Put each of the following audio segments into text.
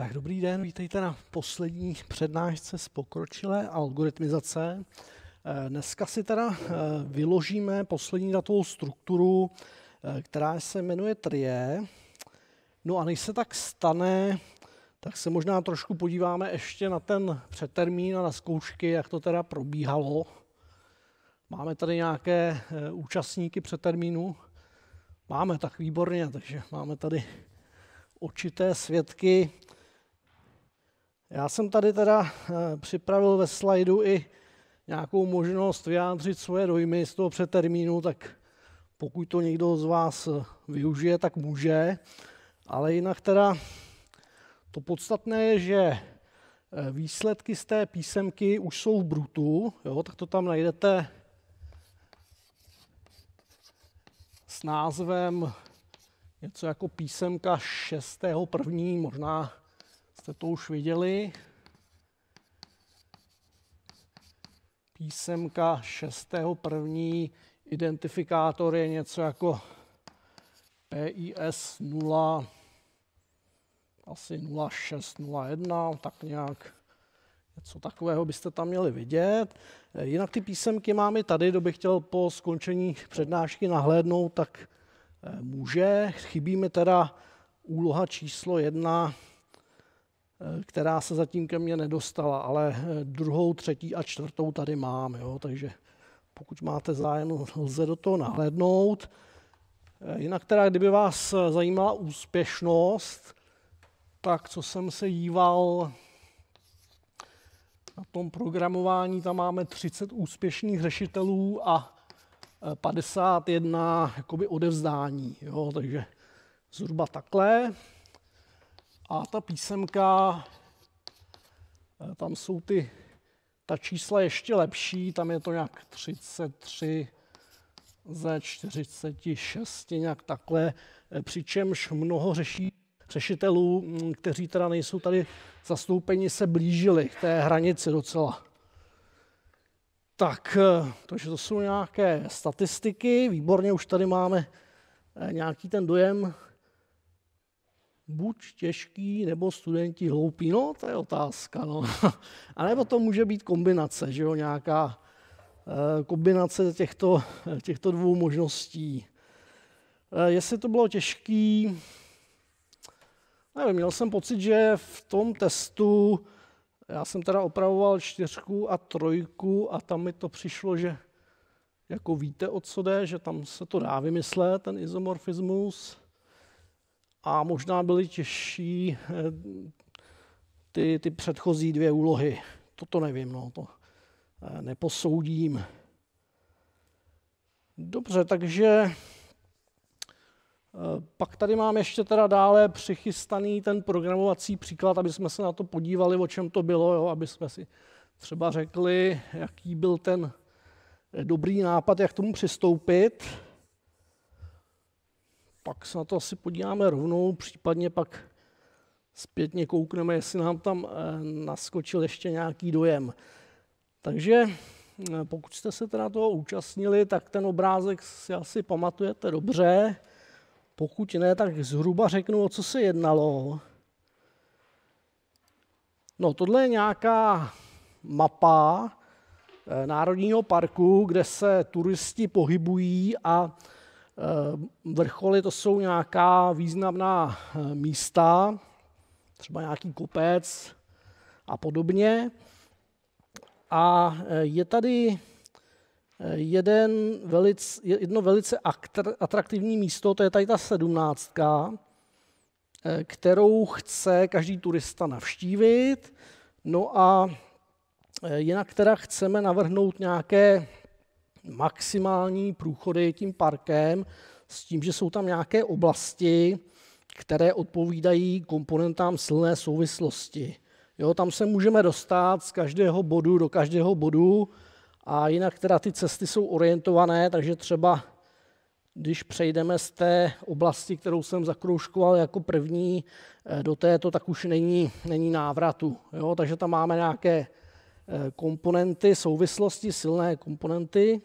Tak dobrý den, vítejte na poslední přednášce z pokročilé algoritmizace. Eh, dneska si teda eh, vyložíme poslední datovou strukturu, eh, která se jmenuje trie. No a než se tak stane, tak se možná trošku podíváme ještě na ten předtermín a na zkoušky, jak to teda probíhalo. Máme tady nějaké účastníky předtermínu? Máme, tak výborně, takže máme tady očité svědky. Já jsem tady teda eh, připravil ve slajdu i nějakou možnost vyjádřit svoje dojmy z toho předtermínu, tak pokud to někdo z vás eh, využije, tak může. Ale jinak teda to podstatné je, že eh, výsledky z té písemky už jsou v brutu, jo, tak to tam najdete s názvem něco jako písemka 6.1., možná jste to už viděli. Písemka 6.1. Identifikátor je něco jako PIS 0, asi 0601, tak nějak něco takového byste tam měli vidět. Jinak ty písemky mám i tady, kdo by chtěl po skončení přednášky nahlédnout, tak eh, může. Chybí mi teda úloha číslo jedna, Eh, která se zatím ke mně nedostala, ale eh, druhou, třetí a čtvrtou tady mám, jo, takže pokud máte zájem, lze do toho nahlédnout. Eh, jinak teda, kdyby vás zajímala úspěšnost, tak co jsem se díval na tom programování, tam máme 30 úspěšných řešitelů a 51 jakoby odevzdání, jo, takže zhruba takhle. A ta písemka, eh, tam jsou ty, ta čísla ještě lepší, tam je to nějak 33 ze 46, nějak takhle, eh, přičemž mnoho řeší, řešitelů, mm, kteří teda nejsou tady zastoupeni, se blížili k té hranici docela. Tak, eh, takže to jsou nějaké statistiky, výborně už tady máme nějaký ten dojem, buď těžký, nebo studenti hloupí, no to je otázka. No. A nebo to může být kombinace, že jo, nějaká eh, kombinace těchto, těchto dvou možností. Eh, jestli to bylo těžký, nevím, měl jsem pocit, že v tom testu já jsem teda opravoval čtyřku a trojku a tam mi to přišlo, že jako víte, o co jde, že tam se to dá vymyslet, ten izomorfismus a možná byly těžší eh, ty, ty předchozí dvě úlohy. Toto nevím, no, to eh, neposoudím. Dobře, takže eh, pak tady mám ještě teda dále přichystaný ten programovací příklad, aby jsme se na to podívali, o čem to bylo, jo, aby jsme si třeba řekli, jaký byl ten dobrý nápad, jak tomu přistoupit pak se na to asi podíváme rovnou, případně pak zpětně koukneme, jestli nám tam eh, naskočil ještě nějaký dojem. Takže eh, pokud jste se teda toho účastnili, tak ten obrázek si asi pamatujete dobře. Pokud ne, tak zhruba řeknu, o co se jednalo. No, tohle je nějaká mapa eh, Národního parku, kde se turisti pohybují a Eh, vrcholy to jsou nějaká významná eh, místa, třeba nějaký kopec a podobně. A eh, je tady jeden velice, jedno velice atraktivní místo, to je tady ta sedmnáctka, kterou chce každý turista navštívit. No a jinak teda chceme navrhnout nějaké maximální průchody tím parkem s tím, že jsou tam nějaké oblasti, které odpovídají komponentám silné souvislosti. Jo, tam se můžeme dostat z každého bodu do každého bodu a jinak teda ty cesty jsou orientované, takže třeba když přejdeme z té oblasti, kterou jsem zakroužkoval jako první eh, do této, tak už není, není návratu. Jo? Takže tam máme nějaké eh, komponenty, souvislosti, silné komponenty.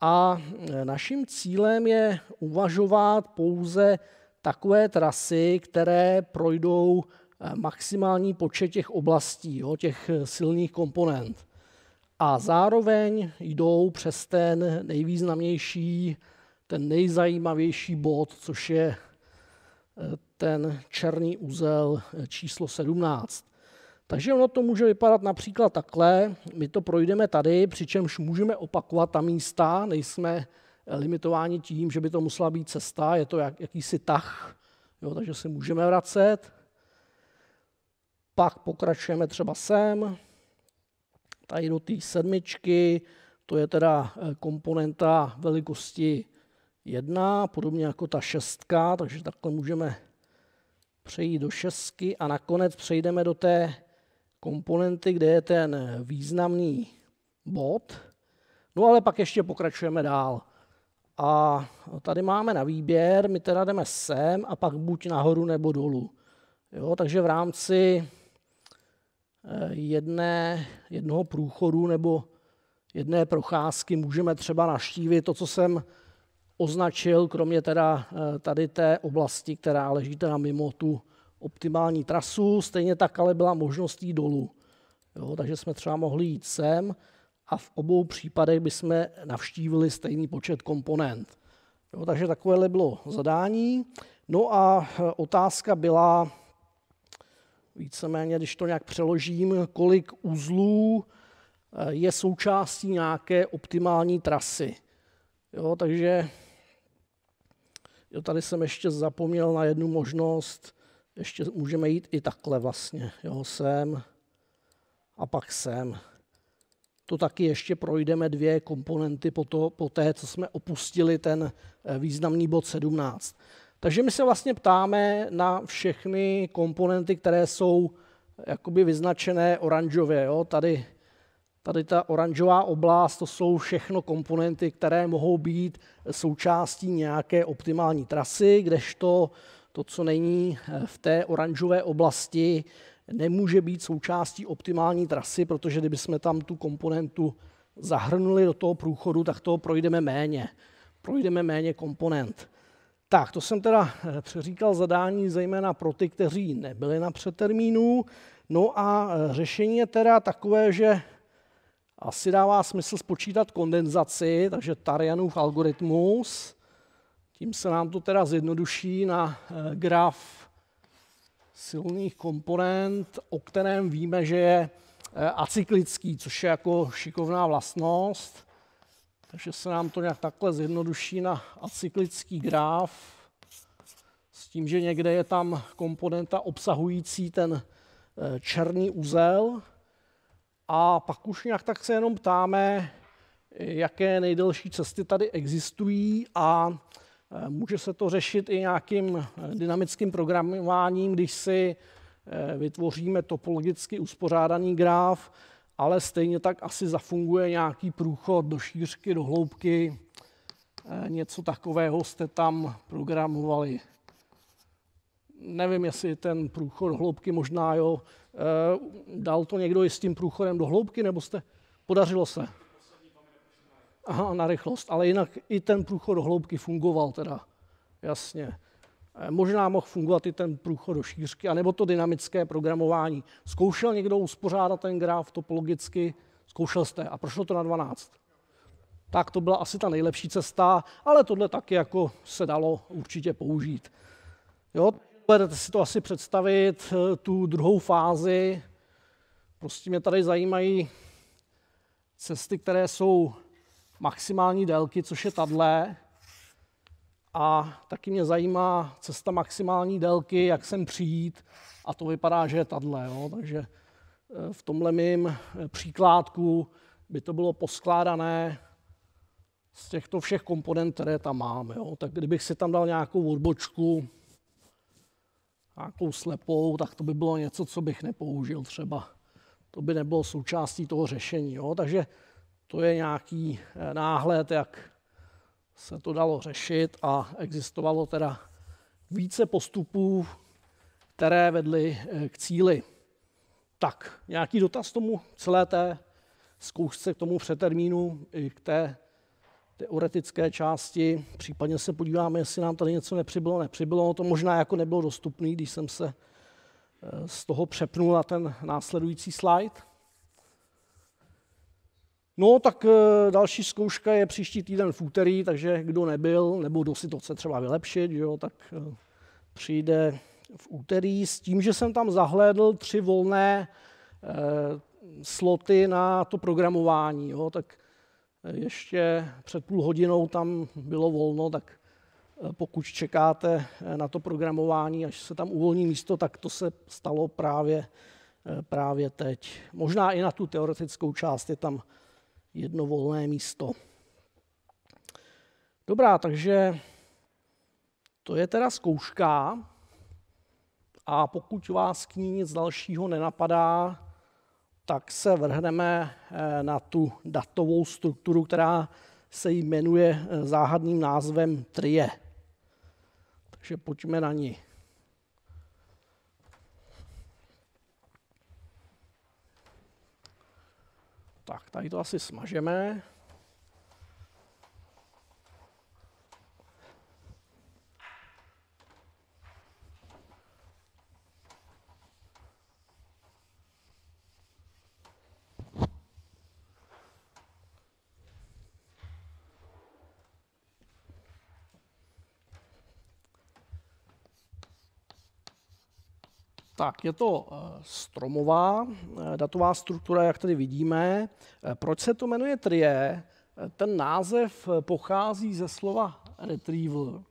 A e, naším cílem je uvažovat pouze takové trasy, které projdou e, maximální počet těch oblastí, jo, těch e, silných komponent. A zároveň jdou přes ten nejvýznamnější, ten nejzajímavější bod, což je ten černý úzel číslo 17. Takže ono to může vypadat například takhle, my to projdeme tady, přičemž můžeme opakovat ta místa, nejsme limitováni tím, že by to musela být cesta, je to jak, jakýsi tah, jo, takže se můžeme vracet. Pak pokračujeme třeba sem, tady do té sedmičky, to je teda eh, komponenta velikosti 1, podobně jako ta šestka, takže takhle můžeme přejít do šestky a nakonec přejdeme do té komponenty, kde je ten významný bod. No ale pak ještě pokračujeme dál. A tady máme na výběr, my teda jdeme sem a pak buď nahoru nebo dolů. Jo, takže v rámci eh, jedné, jednoho průchodu nebo jedné procházky můžeme třeba naštívit to, co jsem označil, kromě teda eh, tady té oblasti, která leží teda mimo tu optimální trasu, stejně tak ale byla možnost jít dolů. Jo, takže jsme třeba mohli jít sem a v obou případech bychom navštívili stejný počet komponent. Jo, takže takovéhle bylo zadání. No a eh, otázka byla, víceméně, když to nějak přeložím, kolik uzlů eh, je součástí nějaké optimální trasy. Jo, takže jo, tady jsem ještě zapomněl na jednu možnost, ještě můžeme jít i takhle vlastně, jo, sem a pak sem. To taky ještě projdeme dvě komponenty po, to, po té, co jsme opustili ten eh, významný bod 17. Takže my se vlastně ptáme na všechny komponenty, které jsou eh, jakoby vyznačené oranžově. Jo? Tady, tady ta oranžová oblast, to jsou všechno komponenty, které mohou být eh, součástí nějaké optimální trasy, kdežto to, co není eh, v té oranžové oblasti, nemůže být součástí optimální trasy, protože kdyby jsme tam tu komponentu zahrnuli do toho průchodu, tak toho projdeme méně. Projdeme méně komponent. Tak, to jsem teda eh, přeříkal zadání zejména pro ty, kteří nebyli na předtermínu. No a eh, řešení je teda takové, že asi dává smysl spočítat kondenzaci, takže Tarianův algoritmus. Tím se nám to teda zjednoduší na eh, graf silných komponent, o kterém víme, že je eh, acyklický, což je jako šikovná vlastnost. Takže se nám to nějak takhle zjednoduší na acyklický graf s tím, že někde je tam komponenta obsahující ten eh, černý úzel. A pak už nějak tak se jenom ptáme, jaké nejdelší cesty tady existují a Může se to řešit i nějakým eh, dynamickým programováním, když si eh, vytvoříme topologicky uspořádaný graf, ale stejně tak asi zafunguje nějaký průchod do šířky, do hloubky. Eh, něco takového jste tam programovali. Nevím, jestli ten průchod do hloubky možná, jo. Dal to někdo i s tím průchodem do hloubky, nebo jste... Podařilo se. Aha, na rychlost, ale jinak i ten průchod do hloubky fungoval teda, jasně. E, možná mohl fungovat i ten průchod do šířky, anebo to dynamické programování. Zkoušel někdo uspořádat ten graf topologicky, zkoušel jste a prošlo to na 12. Tak to byla asi ta nejlepší cesta, ale tohle taky jako se dalo určitě použít. Jo, budete si to asi představit, e, tu druhou fázi. Prostě mě tady zajímají cesty, které jsou maximální délky, což je tadle. A taky mě zajímá cesta maximální délky, jak sem přijít. A to vypadá, že je tadle. Jo? Takže eh, v tomhle mým eh, příkládku by to bylo poskládané z těchto všech komponent, které tam mám. Jo? Tak kdybych si tam dal nějakou odbočku, nějakou slepou, tak to by bylo něco, co bych nepoužil třeba. To by nebylo součástí toho řešení. Jo? Takže to je nějaký eh, náhled, jak se to dalo řešit a existovalo teda více postupů, které vedly eh, k cíli. Tak, nějaký dotaz tomu celé té zkoušce k tomu přetermínu, i k té teoretické části. Případně se podíváme, jestli nám tady něco nepřibylo. Nepřibylo to možná jako nebylo dostupné, když jsem se eh, z toho přepnul na ten následující slide. No tak eh, další zkouška je příští týden v úterý, takže kdo nebyl, nebo kdo si to chce třeba vylepšit, jo, tak eh, přijde v úterý s tím, že jsem tam zahlédl tři volné eh, sloty na to programování. Jo, tak eh, ještě před půl hodinou tam bylo volno, tak pokud čekáte na to programování, až se tam uvolní místo, tak to se stalo právě, právě teď. Možná i na tu teoretickou část je tam jedno volné místo. Dobrá, takže to je teda zkouška a pokud vás k ní nic dalšího nenapadá, tak se vrhneme eh, na tu datovou strukturu, která se jmenuje eh, záhadným názvem trie. Takže pojďme na ní. Tak, tady to asi smažeme. Tak, je to eh, stromová eh, datová struktura, jak tady vidíme. Eh, proč se to jmenuje trie? Ten název pochází ze slova retrieval.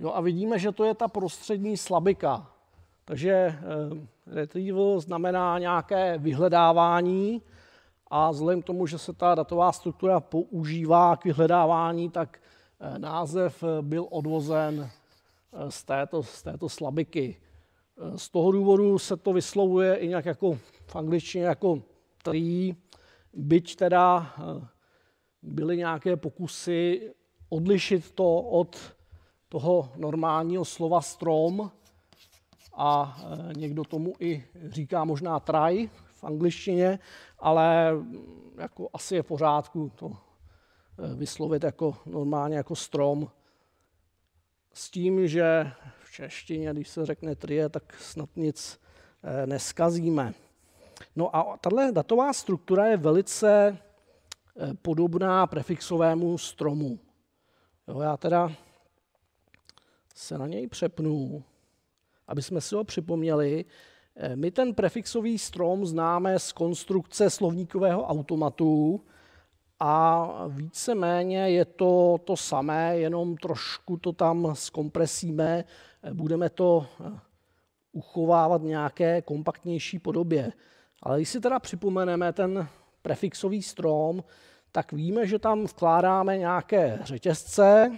Jo a vidíme, že to je ta prostřední slabika. Takže retrieval znamená nějaké vyhledávání, a vzhledem k tomu, že se ta datová struktura používá k vyhledávání, tak eh, název eh, byl odvozen eh, z této, z této slabiky. Z toho důvodu se to vyslovuje i nějak jako v angličtině jako tree, byť teda byly nějaké pokusy odlišit to od toho normálního slova strom a někdo tomu i říká možná traj, v angličtině, ale jako asi je v pořádku to eh, vyslovit jako normálně jako strom. S tím, že v češtině, když se řekne trie, tak snad nic eh, neskazíme. No a tahle datová struktura je velice eh, podobná prefixovému stromu. Jo, já teda se na něj přepnu, aby jsme si ho připomněli. Eh, my ten prefixový strom známe z konstrukce slovníkového automatu a víceméně je to to samé, jenom trošku to tam zkompresíme, eh, budeme to eh, uchovávat v nějaké kompaktnější podobě. Ale když si teda připomeneme ten prefixový strom, tak víme, že tam vkládáme nějaké řetězce,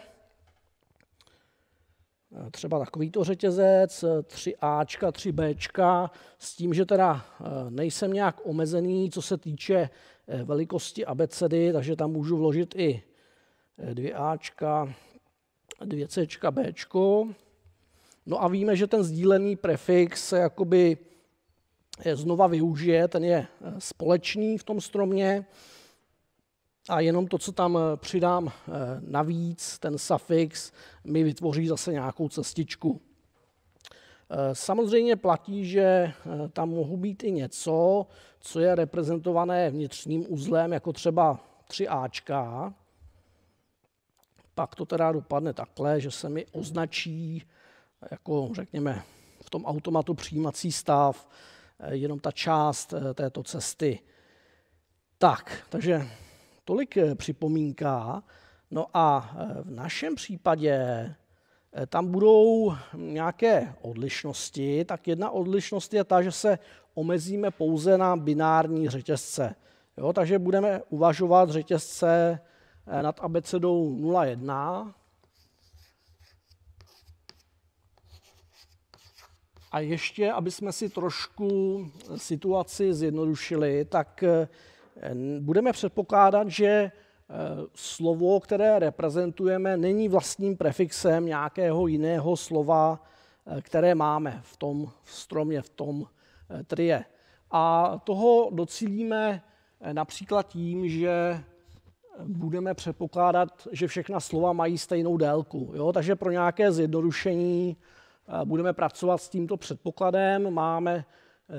třeba takovýto řetězec, 3Ačka, 3Bčka, s tím, že teda eh, nejsem nějak omezený, co se týče eh, velikosti abecedy, takže tam můžu vložit i 2Ačka, eh, 2Cčka, Bčko. No a víme, že ten sdílený prefix se jakoby znova využije, ten je společný v tom stromě, a jenom to, co tam eh, přidám eh, navíc, ten suffix, mi vytvoří zase nějakou cestičku. Eh, samozřejmě platí, že tam mohu být i něco, co je reprezentované vnitřním uzlem, jako třeba 3Ačka. Pak to teda dopadne takhle, že se mi označí, jako řekněme, v tom automatu přijímací stav, jenom ta část této cesty. Tak, takže Tolik eh, připomínka. No a eh, v našem případě eh, tam budou nějaké odlišnosti. Tak jedna odlišnost je ta, že se omezíme pouze na binární řetězce. Jo, takže budeme uvažovat řetězce nad abecedou 01 a ještě, aby jsme si trošku situaci zjednodušili, tak budeme předpokládat, že eh, slovo, které reprezentujeme, není vlastním prefixem nějakého jiného slova, eh, které máme v tom stromě, v tom eh, trie. A toho docílíme například tím, že budeme předpokládat, že všechna slova mají stejnou délku. Jo? Takže pro nějaké zjednodušení budeme pracovat s tímto předpokladem. Máme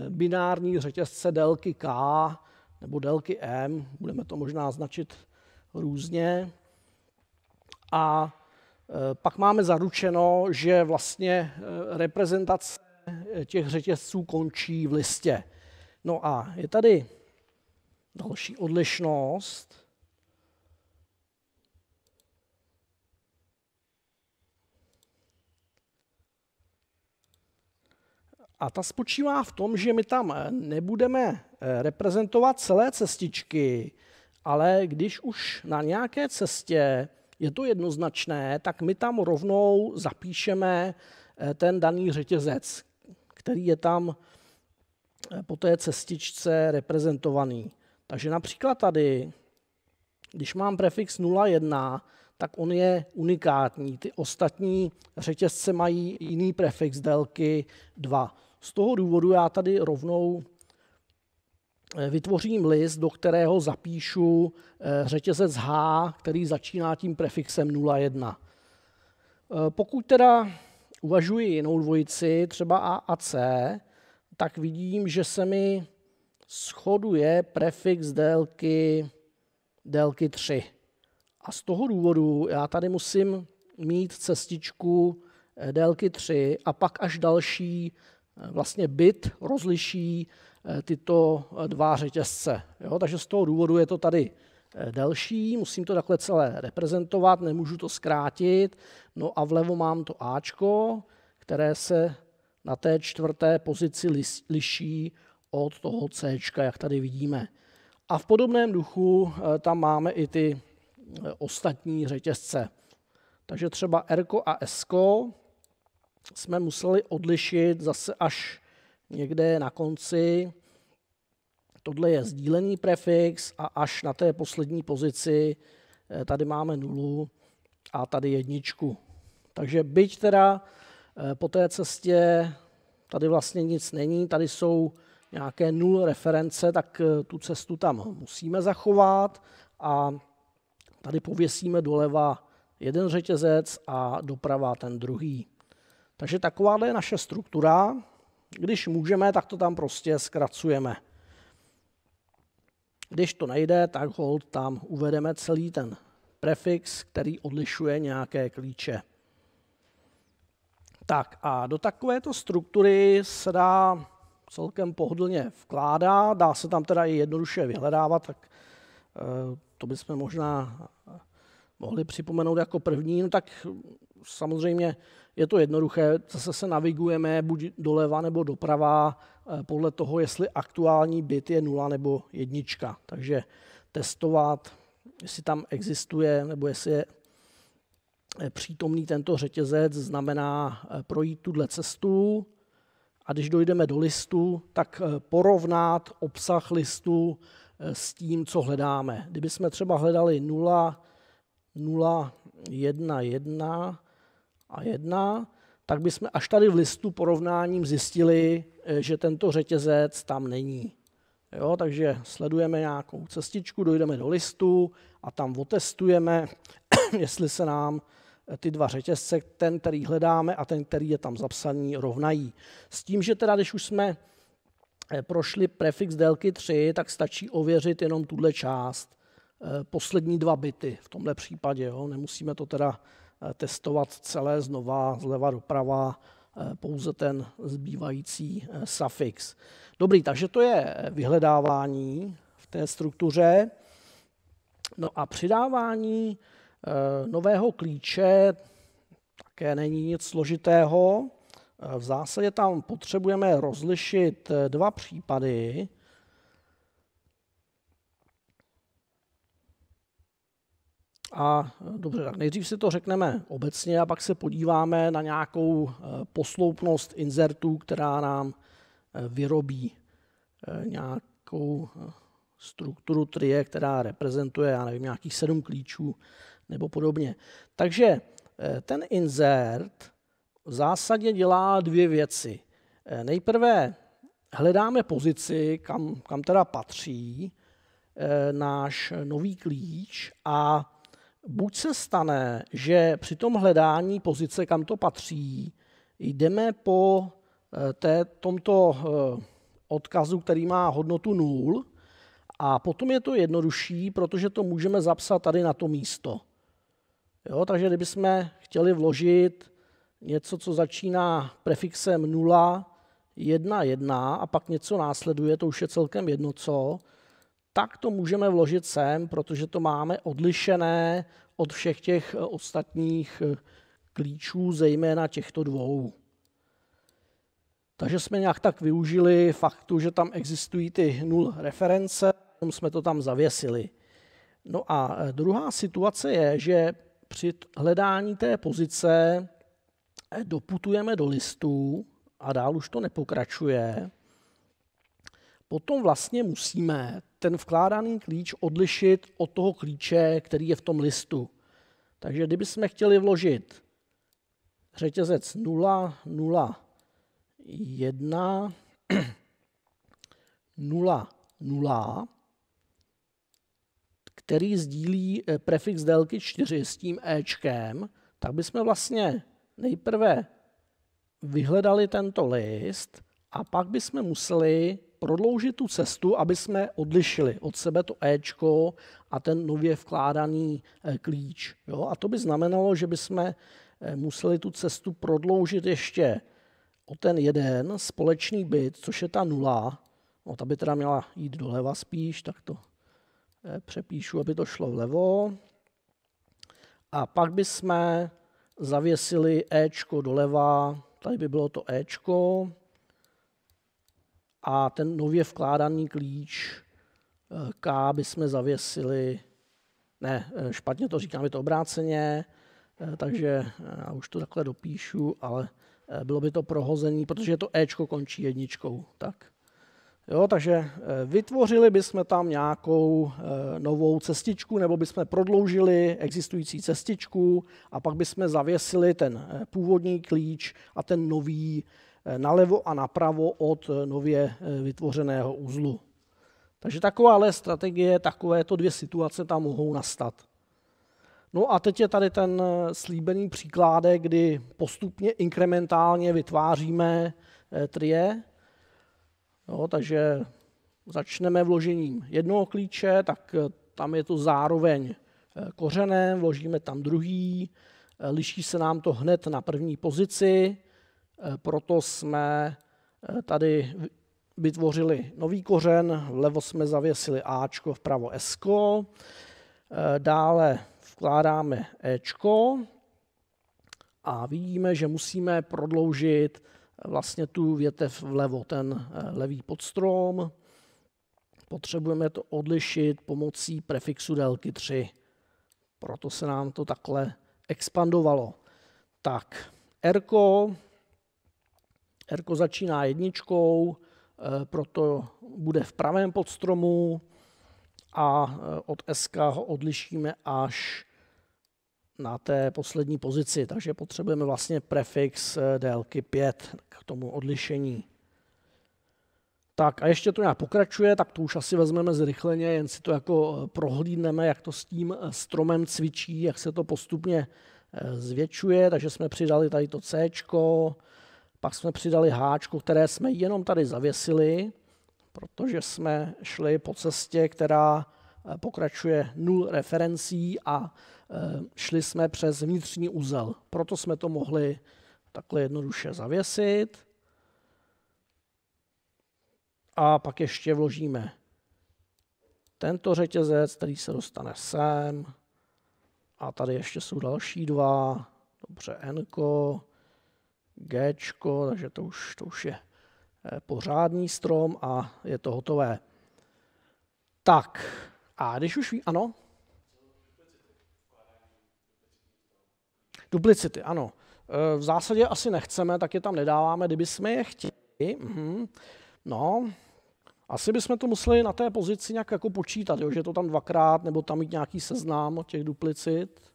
binární řetězce délky K, nebo délky m, budeme to možná značit různě. A e, pak máme zaručeno, že vlastně e, reprezentace těch řetězců končí v listě. No a je tady další odlišnost, A ta spočívá v tom, že my tam eh, nebudeme eh, reprezentovat celé cestičky, ale když už na nějaké cestě je to jednoznačné, tak my tam rovnou zapíšeme eh, ten daný řetězec, který je tam po té cestičce reprezentovaný. Takže například tady, když mám prefix 01, tak on je unikátní. Ty ostatní řetězce mají jiný prefix délky 2. Z toho důvodu já tady rovnou eh, vytvořím list, do kterého zapíšu eh, řetězec H, který začíná tím prefixem 01. Eh, pokud teda uvažuji jinou dvojici, třeba A a C, tak vidím, že se mi schoduje prefix délky, délky 3. A z toho důvodu já tady musím mít cestičku eh, délky 3 a pak až další eh, vlastně bit rozliší eh, tyto dva řetězce. Jo? Takže z toho důvodu je to tady delší, musím to takhle celé reprezentovat, nemůžu to zkrátit. No a vlevo mám to Ačko, které se na té čtvrté pozici liší od toho C, jak tady vidíme. A v podobném duchu tam máme i ty ostatní řetězce. Takže třeba R a S jsme museli odlišit zase až někde na konci. Tohle je sdílený prefix a až na té poslední pozici eh, tady máme nulu a tady jedničku. Takže byť teda eh, po té cestě tady vlastně nic není, tady jsou nějaké nul reference, tak eh, tu cestu tam musíme zachovat a Tady pověsíme doleva jeden řetězec a doprava ten druhý. Takže taková je naše struktura. Když můžeme, tak to tam prostě zkracujeme. Když to nejde, tak hold tam uvedeme celý ten prefix, který odlišuje nějaké klíče. Tak a do takovéto struktury se dá celkem pohodlně vkládá, dá se tam teda i jednoduše vyhledávat, tak eh, to bychom možná mohli připomenout jako první, no tak samozřejmě je to jednoduché, zase se navigujeme buď doleva nebo doprava eh, podle toho, jestli aktuální bit je nula nebo jednička. Takže testovat, jestli tam existuje nebo jestli je eh, přítomný tento řetězec, znamená eh, projít tuhle cestu a když dojdeme do listu, tak porovnat obsah listu s tím, co hledáme. Kdyby jsme třeba hledali 0, 0, 1, 1 a 1, tak bychom až tady v listu porovnáním zjistili, eh, že tento řetězec tam není. Jo, takže sledujeme nějakou cestičku, dojdeme do listu a tam otestujeme, jestli se nám eh, ty dva řetězce, ten, který hledáme a ten, který je tam zapsaný, rovnají. S tím, že teda, když už jsme eh, prošli prefix délky 3, tak stačí ověřit jenom tuhle část. Eh, poslední dva byty v tomhle případě. Jo. Nemusíme to teda eh, testovat celé znova, zleva doprava, eh, pouze ten zbývající suffix. Dobrý, takže to je vyhledávání v té struktuře. No a přidávání nového klíče také není nic složitého. V zásadě tam potřebujeme rozlišit dva případy. A eh, dobře, tak nejdřív si to řekneme obecně a pak se podíváme na nějakou eh, posloupnost insertů, která nám eh, vyrobí nějakou strukturu trie, která reprezentuje, já nevím, nějakých sedm klíčů nebo podobně. Takže ten insert v zásadě dělá dvě věci. Nejprve hledáme pozici, kam, kam teda patří náš nový klíč a buď se stane, že při tom hledání pozice, kam to patří, jdeme po eh, té, tomto eh, odkazu, který má hodnotu 0, a potom je to jednodušší, protože to můžeme zapsat tady na to místo. Jo, takže kdybychom chtěli vložit něco, co začíná prefixem 0, 1, 1 a pak něco následuje, to už je celkem jedno co, tak to můžeme vložit sem, protože to máme odlišené od všech těch eh, ostatních eh, klíčů, zejména těchto dvou. Takže jsme nějak tak využili faktu, že tam existují ty nul reference, jsme to tam zavěsili. No a eh, druhá situace je, že při hledání té pozice doputujeme do listu a dál už to nepokračuje potom vlastně musíme ten vkládaný klíč odlišit od toho klíče, který je v tom listu. Takže kdybychom chtěli vložit řetězec 0, 0, 1, 0, 0, který sdílí eh, prefix délky 4 s tím Ečkem, tak bychom vlastně nejprve vyhledali tento list a pak bychom museli prodloužit tu cestu, aby jsme odlišili od sebe to Ečko a ten nově vkládaný e, klíč. Jo? A to by znamenalo, že bychom e, museli tu cestu prodloužit ještě o ten jeden společný byt, což je ta nula. No, ta by teda měla jít doleva spíš, tak to e, přepíšu, aby to šlo vlevo. A pak bychom zavěsili Ečko doleva, tady by bylo to Ečko, a ten nově vkládaný klíč eh, K jsme zavěsili, ne, eh, špatně to říkám, je to obráceně, eh, takže já už to takhle dopíšu, ale bylo by to prohození, protože to Ečko končí jedničkou. Tak. Jo, takže vytvořili bychom tam nějakou novou cestičku, nebo bychom prodloužili existující cestičku a pak bychom zavěsili ten původní klíč a ten nový Eh, nalevo a napravo od eh, nově eh, vytvořeného uzlu. Takže takováhle strategie, takovéto dvě situace tam mohou nastat. No a teď je tady ten slíbený příkládek, kdy postupně inkrementálně vytváříme trie. No, takže začneme vložením jednoho klíče, tak tam je to zároveň kořenem, vložíme tam druhý, liší se nám to hned na první pozici, Eh, proto jsme eh, tady vytvořili nový kořen, vlevo jsme zavěsili Ačko, vpravo Sko, eh, dále vkládáme Ečko a vidíme, že musíme prodloužit vlastně tu větev vlevo, ten levý podstrom. Potřebujeme to odlišit pomocí prefixu délky 3. Proto se nám to takhle expandovalo. Tak, Rko Rko začíná jedničkou, eh, proto bude v pravém podstromu a eh, od SK ho odlišíme až na té poslední pozici, takže potřebujeme vlastně prefix eh, délky 5 k tomu odlišení. Tak a ještě to nějak pokračuje, tak to už asi vezmeme zrychleně, jen si to jako prohlídneme, jak to s tím stromem cvičí, jak se to postupně zvětšuje, takže jsme přidali tady to C, pak jsme přidali háčku, které jsme jenom tady zavěsili, protože jsme šli po cestě, která eh, pokračuje nul referencí a eh, šli jsme přes vnitřní úzel. Proto jsme to mohli takhle jednoduše zavěsit. A pak ještě vložíme tento řetězec, který se dostane sem. A tady ještě jsou další dva. Dobře, enko. G, takže to už, to už je eh, pořádný strom a je to hotové. Tak, a když už ví, ano? Duplicity, ano. Eh, v zásadě asi nechceme, tak je tam nedáváme, kdyby jsme je chtěli. Mhm. No, asi bychom to museli na té pozici nějak jako počítat, jo? že to tam dvakrát, nebo tam mít nějaký seznám těch duplicit.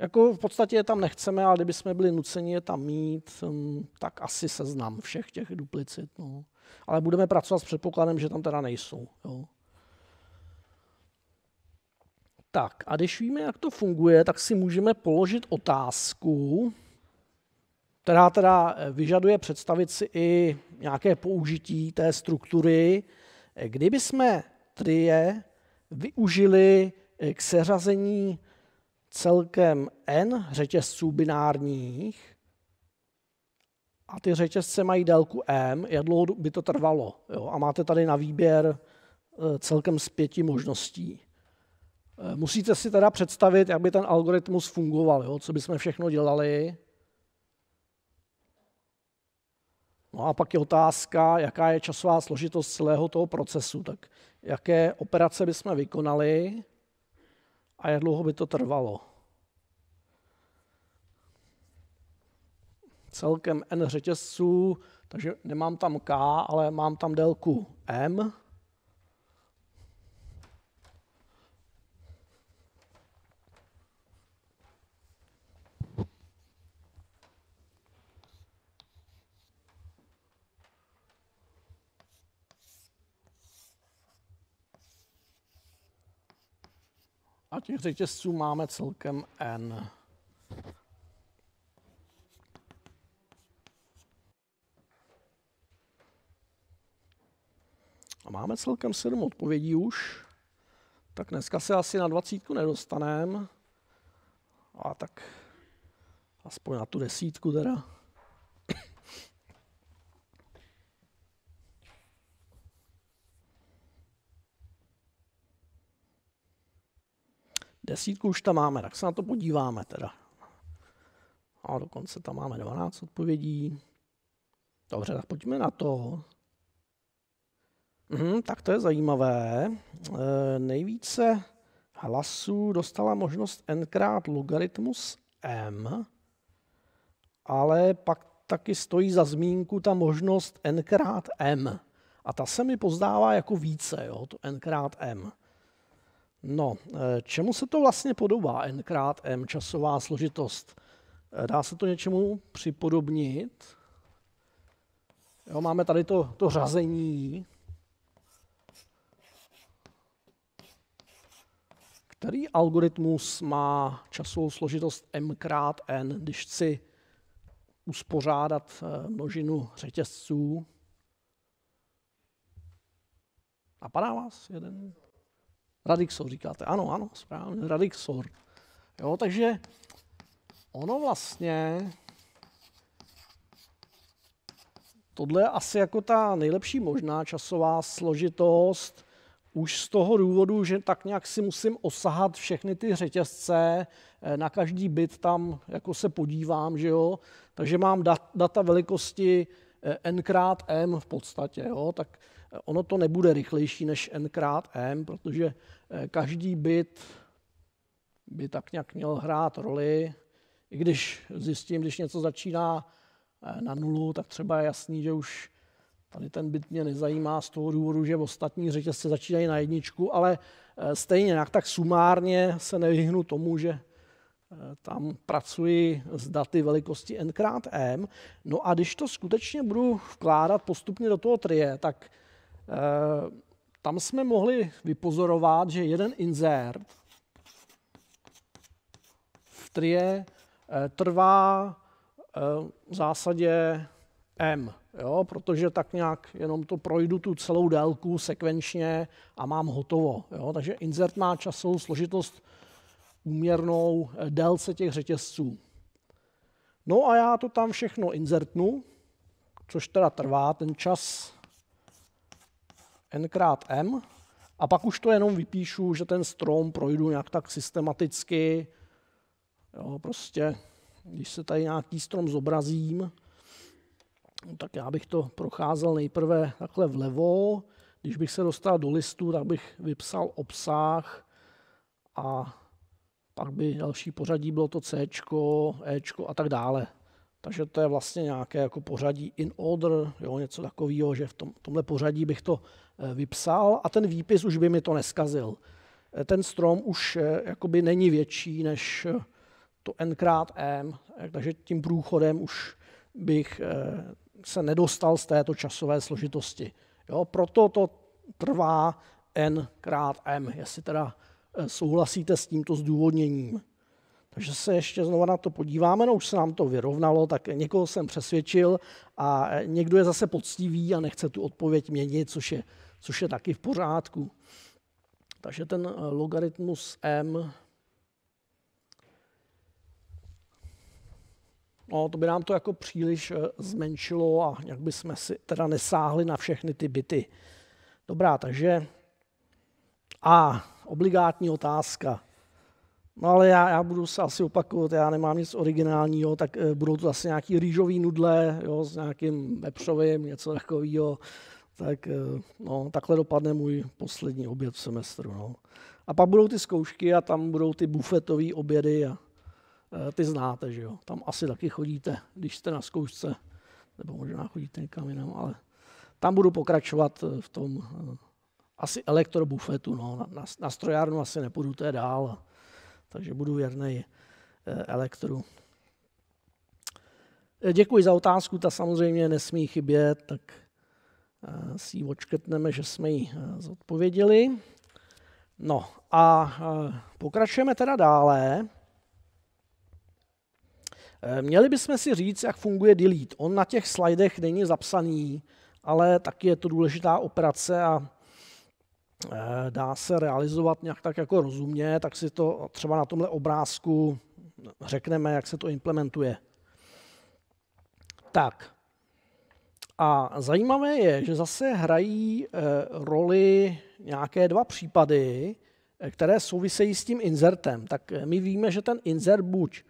Jako v podstatě je tam nechceme, ale kdyby jsme byli nuceni je tam mít, um, tak asi seznam všech těch duplicit. No. Ale budeme pracovat s předpokladem, že tam teda nejsou. Jo. Tak a když víme, jak to funguje, tak si můžeme položit otázku, která teda eh, vyžaduje představit si i nějaké použití té struktury, kdyby jsme trie využili eh, k seřazení celkem n řetězců binárních a ty řetězce mají délku m, jak dlouho by to trvalo. Jo? A máte tady na výběr e, celkem z pěti možností. E, musíte si teda představit, jak by ten algoritmus fungoval, jo? co bychom všechno dělali. No a pak je otázka, jaká je časová složitost celého toho procesu. Tak jaké operace bychom vykonali, a jak dlouho by to trvalo. Celkem n řetězců, takže nemám tam k, ale mám tam délku m. A těch řetězců máme celkem N. A máme celkem 7 odpovědí už. Tak dneska se asi na dvacítku nedostaneme. A tak aspoň na tu desítku teda. Desítku už tam máme, tak se na to podíváme teda. A dokonce tam máme 12 odpovědí. Dobře, tak pojďme na to. Mhm, tak to je zajímavé. E, nejvíce hlasů dostala možnost n krát logaritmus m, ale pak taky stojí za zmínku ta možnost n krát m. A ta se mi pozdává jako více, jo, to n krát m. No, eh, čemu se to vlastně podobá n krát m časová složitost? Eh, dá se to něčemu připodobnit? Jo, máme tady to, to řazení, Který algoritmus má časovou složitost m krát n, když chci uspořádat eh, množinu řetězců? Napadá vás jeden? Radixor říkáte. Ano, ano, správně, Radixor. Jo, takže ono vlastně tohle je asi jako ta nejlepší možná časová složitost, už z toho důvodu, že tak nějak si musím osahat všechny ty řetězce, eh, na každý byt tam jako se podívám, že jo, takže mám data velikosti eh, n krát m v podstatě, jo, tak Ono to nebude rychlejší než n krát m, protože eh, každý bit by tak nějak měl hrát roli. I když zjistím, když něco začíná eh, na nulu, tak třeba je jasný, že už tady ten bit mě nezajímá z toho důvodu, že ostatní řetězce začínají na jedničku, ale eh, stejně nějak tak sumárně se nevyhnu tomu, že tam pracuji s daty velikosti n krát m. No a když to skutečně budu vkládat postupně do toho trie, tak Eh, tam jsme mohli vypozorovat, že jeden inzert v trie eh, trvá eh, v zásadě M, jo? protože tak nějak jenom to projdu tu celou délku sekvenčně a mám hotovo. Jo? Takže insert má časovou složitost úměrnou délce těch řetězců. No a já to tam všechno insertnu, což teda trvá ten čas n krát m a pak už to jenom vypíšu, že ten strom projdu nějak tak systematicky. Jo, prostě, když se tady nějaký strom zobrazím, no tak já bych to procházel nejprve takhle vlevo. Když bych se dostal do listu, tak bych vypsal obsah a pak by další pořadí bylo to C, E a tak dále. Takže to je vlastně nějaké jako pořadí in order, jo, něco takového, že v tom, tomhle pořadí bych to eh, vypsal a ten výpis už by mi to neskazil. Eh, ten strom už eh, jakoby není větší než to n krát m, takže tím průchodem už bych se nedostal z této časové složitosti. Jo, proto to trvá n krát m, jestli teda souhlasíte s tímto zdůvodněním. Takže se ještě znovu na to podíváme, no už se nám to vyrovnalo, tak někoho jsem přesvědčil a někdo je zase poctivý a nechce tu odpověď měnit, což je, což je taky v pořádku. Takže ten eh, logaritmus m, no to by nám to jako příliš eh, zmenšilo a nějak bychom si teda nesáhli na všechny ty byty. Dobrá, takže a obligátní otázka. No ale já, já budu se asi opakovat, já nemám nic originálního, tak eh, budou to asi nějaký rýžový nudle jo, s nějakým vepřovým, něco takového. Tak eh, no, takhle dopadne můj poslední oběd v semestru. No. A pak budou ty zkoušky a tam budou ty bufetové obědy a a eh, ty znáte, že jo. Tam asi taky chodíte, když jste na zkoušce, nebo možná chodíte někam jinam, ale tam budu pokračovat v tom asi elektrobufetu. No. Na, na, na strojárnu asi nepůjdu, to je dál takže budu věrný eh, elektru. Eh, děkuji za otázku, ta samozřejmě nesmí chybět, tak eh, si ji odškrtneme, že jsme ji zodpověděli. No a pokračujeme teda dále. Měli bychom si říct, jak funguje delete. On na těch slidech není zapsaný, ale taky je to důležitá operace a Eh, dá se realizovat nějak tak jako rozumně, tak si to třeba na tomhle obrázku řekneme, jak se to implementuje. Tak. A zajímavé je, že zase hrají eh, roli nějaké dva případy, eh, které souvisejí s tím insertem. Tak my víme, že ten insert buď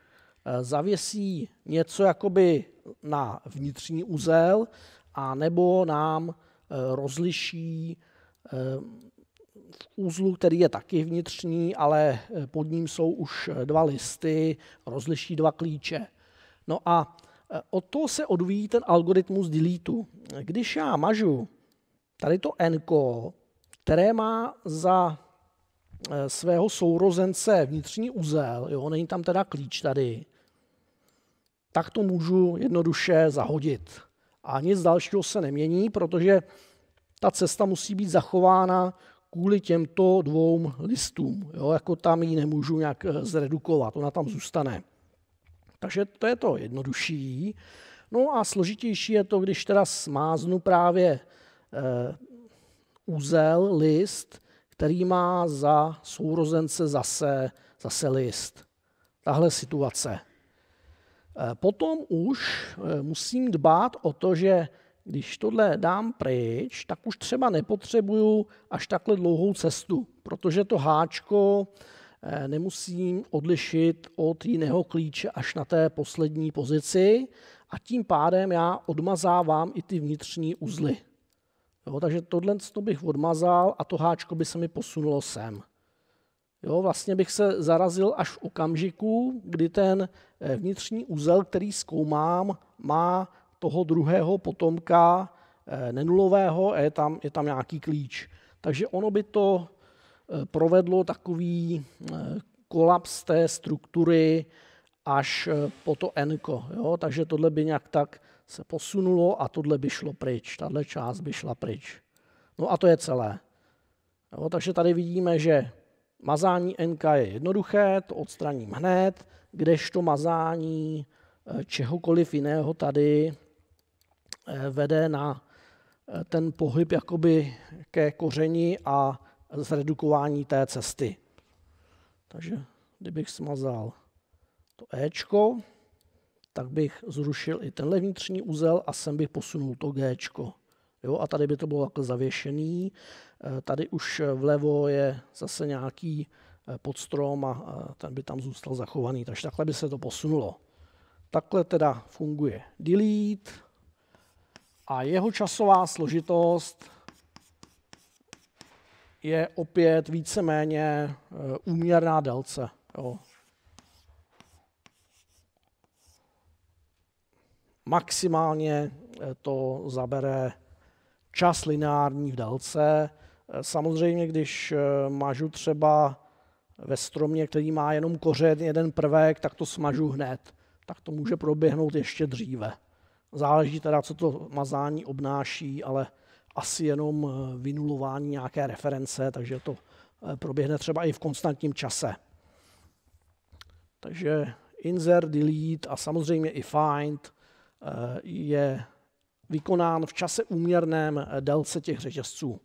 zavěsí něco jakoby na vnitřní úzel, a nebo nám rozliší v úzlu, který je taky vnitřní, ale eh, pod ním jsou už eh, dva listy, rozliší dva klíče. No a eh, od toho se odvíjí ten algoritmus delete, Když já mažu tady to enko, které má za svého sourozence vnitřní uzel, jo, není tam teda klíč tady, tak to můžu jednoduše zahodit. A nic dalšího se nemění, protože ta cesta musí být zachována kvůli těmto dvou listům. Jo, jako tam ji nemůžu nějak eh, zredukovat, ona tam zůstane. Takže to je to jednodušší. No a složitější je to, když teda smáznu právě eh, úzel, list, který má za sourozence zase, zase list. Tahle situace. Eh, potom už eh, musím dbát o to, že když tohle dám pryč, tak už třeba nepotřebuju až takhle dlouhou cestu, protože to háčko eh, nemusím odlišit od jiného klíče až na té poslední pozici a tím pádem já odmazávám i ty vnitřní uzly. Jo, takže tohle to bych odmazal a to háčko by se mi posunulo sem. Jo, vlastně bych se zarazil až v okamžiku, kdy ten eh, vnitřní úzel, který zkoumám, má toho druhého potomka eh, nenulového a je tam, je tam nějaký klíč. Takže ono by to eh, provedlo takový eh, kolaps té struktury až po to enko. Jo? Takže tohle by nějak tak se posunulo a tohle by šlo pryč. Tahle část by šla pryč. No a to je celé. Jo? Takže tady vidíme, že mazání NK je jednoduché, to odstraním hned, kdežto mazání čehokoliv jiného tady Eh, vede na eh, ten pohyb jakoby ke koření a zredukování té cesty. Takže kdybych smazal to Ečko, tak bych zrušil i tenhle vnitřní úzel a sem bych posunul to Gčko. Jo, a tady by to bylo takhle zavěšený. Eh, tady už vlevo je zase nějaký podstrom a ten by tam zůstal zachovaný. Takže takhle by se to posunulo. Takhle teda funguje delete, a jeho časová složitost je opět víceméně eh, úměrná délce. Jo. Maximálně eh, to zabere čas lineární v délce. Eh, samozřejmě, když mažu třeba ve stromě, který má jenom kořen jeden prvek, tak to smažu hned. Tak to může proběhnout ještě dříve. Záleží teda, co to mazání obnáší, ale asi jenom eh, vynulování nějaké reference, takže to eh, proběhne třeba i v konstantním čase. Takže insert, delete a samozřejmě i find eh, je vykonán v čase úměrném délce těch řetězců.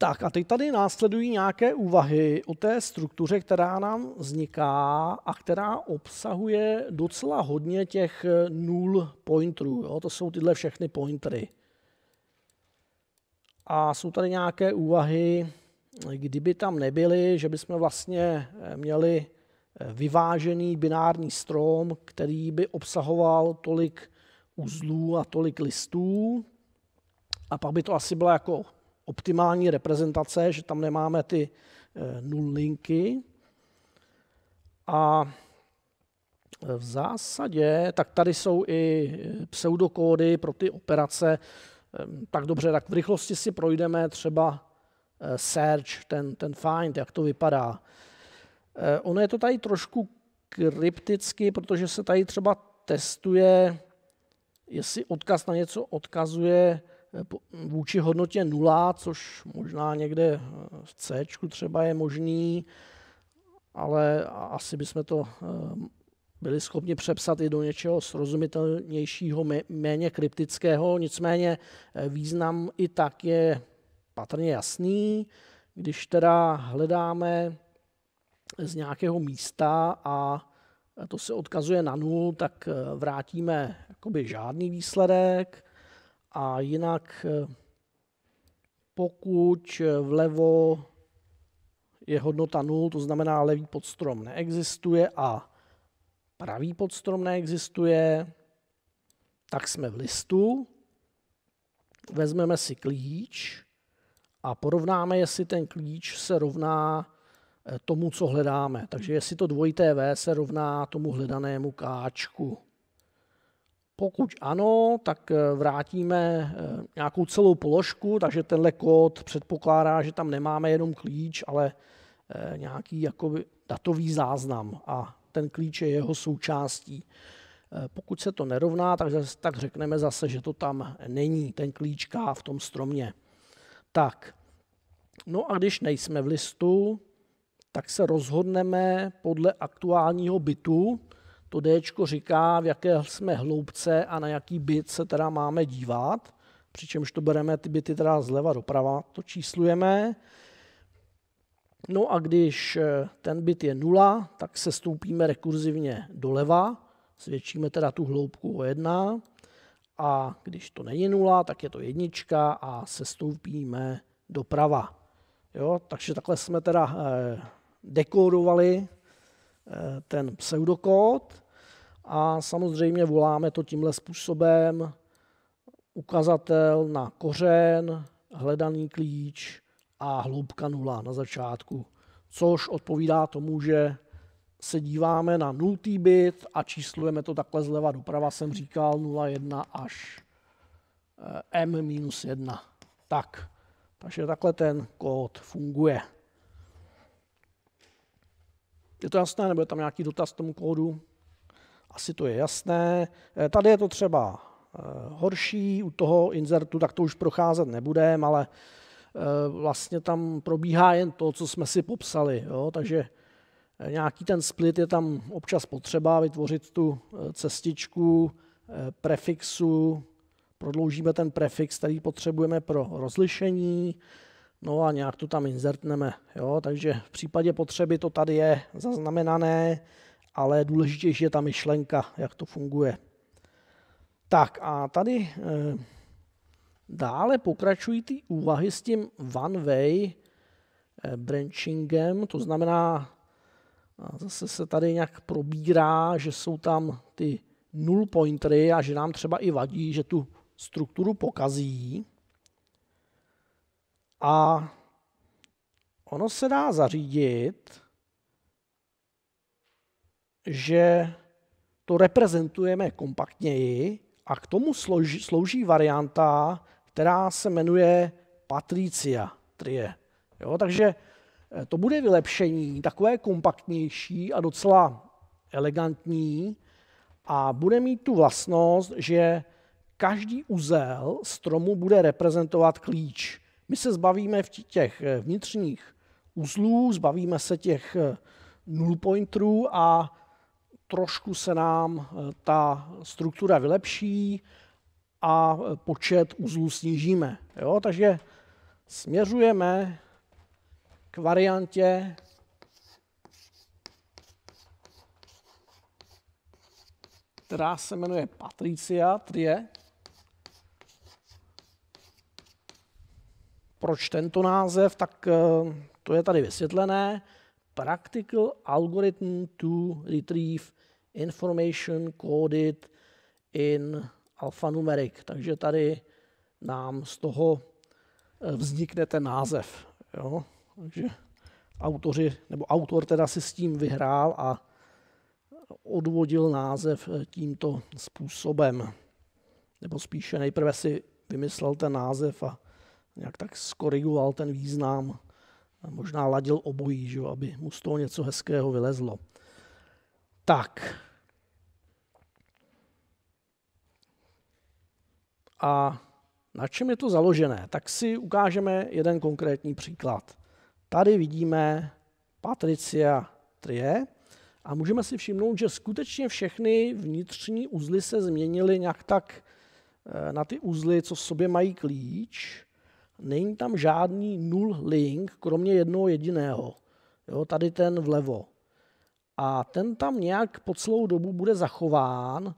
Tak a teď tady následují nějaké úvahy o té struktuře, která nám vzniká a která obsahuje docela hodně těch nul pointerů. Jo? To jsou tyhle všechny pointery. A jsou tady nějaké úvahy, kdyby tam nebyly, že bychom vlastně eh, měli eh, vyvážený binární strom, který by obsahoval tolik uzlů a tolik listů. A pak by to asi bylo jako optimální reprezentace, že tam nemáme ty eh, nullinky. A v zásadě, tak tady jsou i eh, pseudokódy pro ty operace. Ehm, tak dobře, tak v rychlosti si projdeme třeba eh, search, ten, ten find, jak to vypadá. Ono je to tady trošku krypticky, protože se tady třeba testuje, jestli odkaz na něco odkazuje vůči hodnotě 0, což možná někde eh, v C třeba je možný, ale asi bychom to eh, byli schopni přepsat i do něčeho srozumitelnějšího, méně kryptického, nicméně eh, význam i tak je patrně jasný. Když teda hledáme z nějakého místa a to se odkazuje na nul, tak vrátíme jakoby žádný výsledek. A jinak eh, pokud eh, vlevo je hodnota 0, to znamená levý podstrom neexistuje a pravý podstrom neexistuje, tak jsme v listu, vezmeme si klíč a porovnáme, jestli ten klíč se rovná eh, tomu, co hledáme. Takže jestli to dvojité V se rovná tomu hledanému káčku. Pokud ano, tak eh, vrátíme eh, nějakou celou položku, takže tenhle kód předpokládá, že tam nemáme jenom klíč, ale eh, nějaký jakoby datový záznam a ten klíč je jeho součástí. Pokud se to nerovná, tak, tak řekneme zase, že to tam není, ten klíčka v tom stromě. Tak, no a když nejsme v listu, tak se rozhodneme podle aktuálního bytu, to D říká, v jaké jsme hloubce a na jaký byt se teda máme dívat, přičemž to bereme ty byty teda zleva doprava, to číslujeme. No a když eh, ten byt je nula, tak se stoupíme rekurzivně doleva, zvětšíme teda tu hloubku o 1 a když to není nula, tak je to jednička a se stoupíme doprava. Jo, takže takhle jsme teda eh, dekorovali Eh, ten pseudokód a samozřejmě voláme to tímhle způsobem ukazatel na kořen, hledaný klíč a hloubka nula na začátku, což odpovídá tomu, že se díváme na nultý bit a číslujeme to takhle zleva doprava, jsem říkal 0,1 až eh, m 1. Tak, takže takhle ten kód funguje. Je to jasné, nebo je tam nějaký dotaz k tomu kódu? Asi to je jasné. Eh, tady je to třeba eh, horší, u toho insertu tak to už procházet nebudeme, ale eh, vlastně tam probíhá jen to, co jsme si popsali. Jo? Takže nějaký ten split je tam občas potřeba vytvořit tu cestičku prefixu, prodloužíme ten prefix, který potřebujeme pro rozlišení, No a nějak to tam inzertneme. Jo? Takže v případě potřeby to tady je zaznamenané, ale důležitější je ta myšlenka, jak to funguje. Tak a tady e, dále pokračují ty úvahy s tím one-way eh, branchingem, to znamená, zase se tady nějak probírá, že jsou tam ty null pointery a že nám třeba i vadí, že tu strukturu pokazí. A ono se dá zařídit, že to reprezentujeme kompaktněji a k tomu slouží, slouží varianta, která se jmenuje Patricia Trie. Jo, takže eh, to bude vylepšení, takové kompaktnější a docela elegantní a bude mít tu vlastnost, že každý uzel stromu bude reprezentovat klíč. My se zbavíme v těch eh, vnitřních uzlů, zbavíme se těch eh, null pointerů a trošku se nám eh, ta struktura vylepší a počet uzlů snížíme. Jo? Takže směřujeme k variantě která se jmenuje Patricia Trie. Proč tento název? Tak eh, to je tady vysvětlené. Practical Algorithm to Retrieve Information Coded in Alphanumeric. Takže tady nám z toho eh, vznikne ten název. Jo? Takže autoři, nebo autor teda si s tím vyhrál a odvodil název eh, tímto způsobem. Nebo spíše nejprve si vymyslel ten název a nějak tak skorigoval ten význam, možná ladil obojí, že, aby mu z toho něco hezkého vylezlo. Tak. A na čem je to založené? Tak si ukážeme jeden konkrétní příklad. Tady vidíme Patricia Trie a můžeme si všimnout, že skutečně všechny vnitřní uzly se změnily nějak tak eh, na ty uzly, co v sobě mají klíč. Není tam žádný null link, kromě jednoho jediného. Jo, tady ten vlevo. A ten tam nějak po celou dobu bude zachován.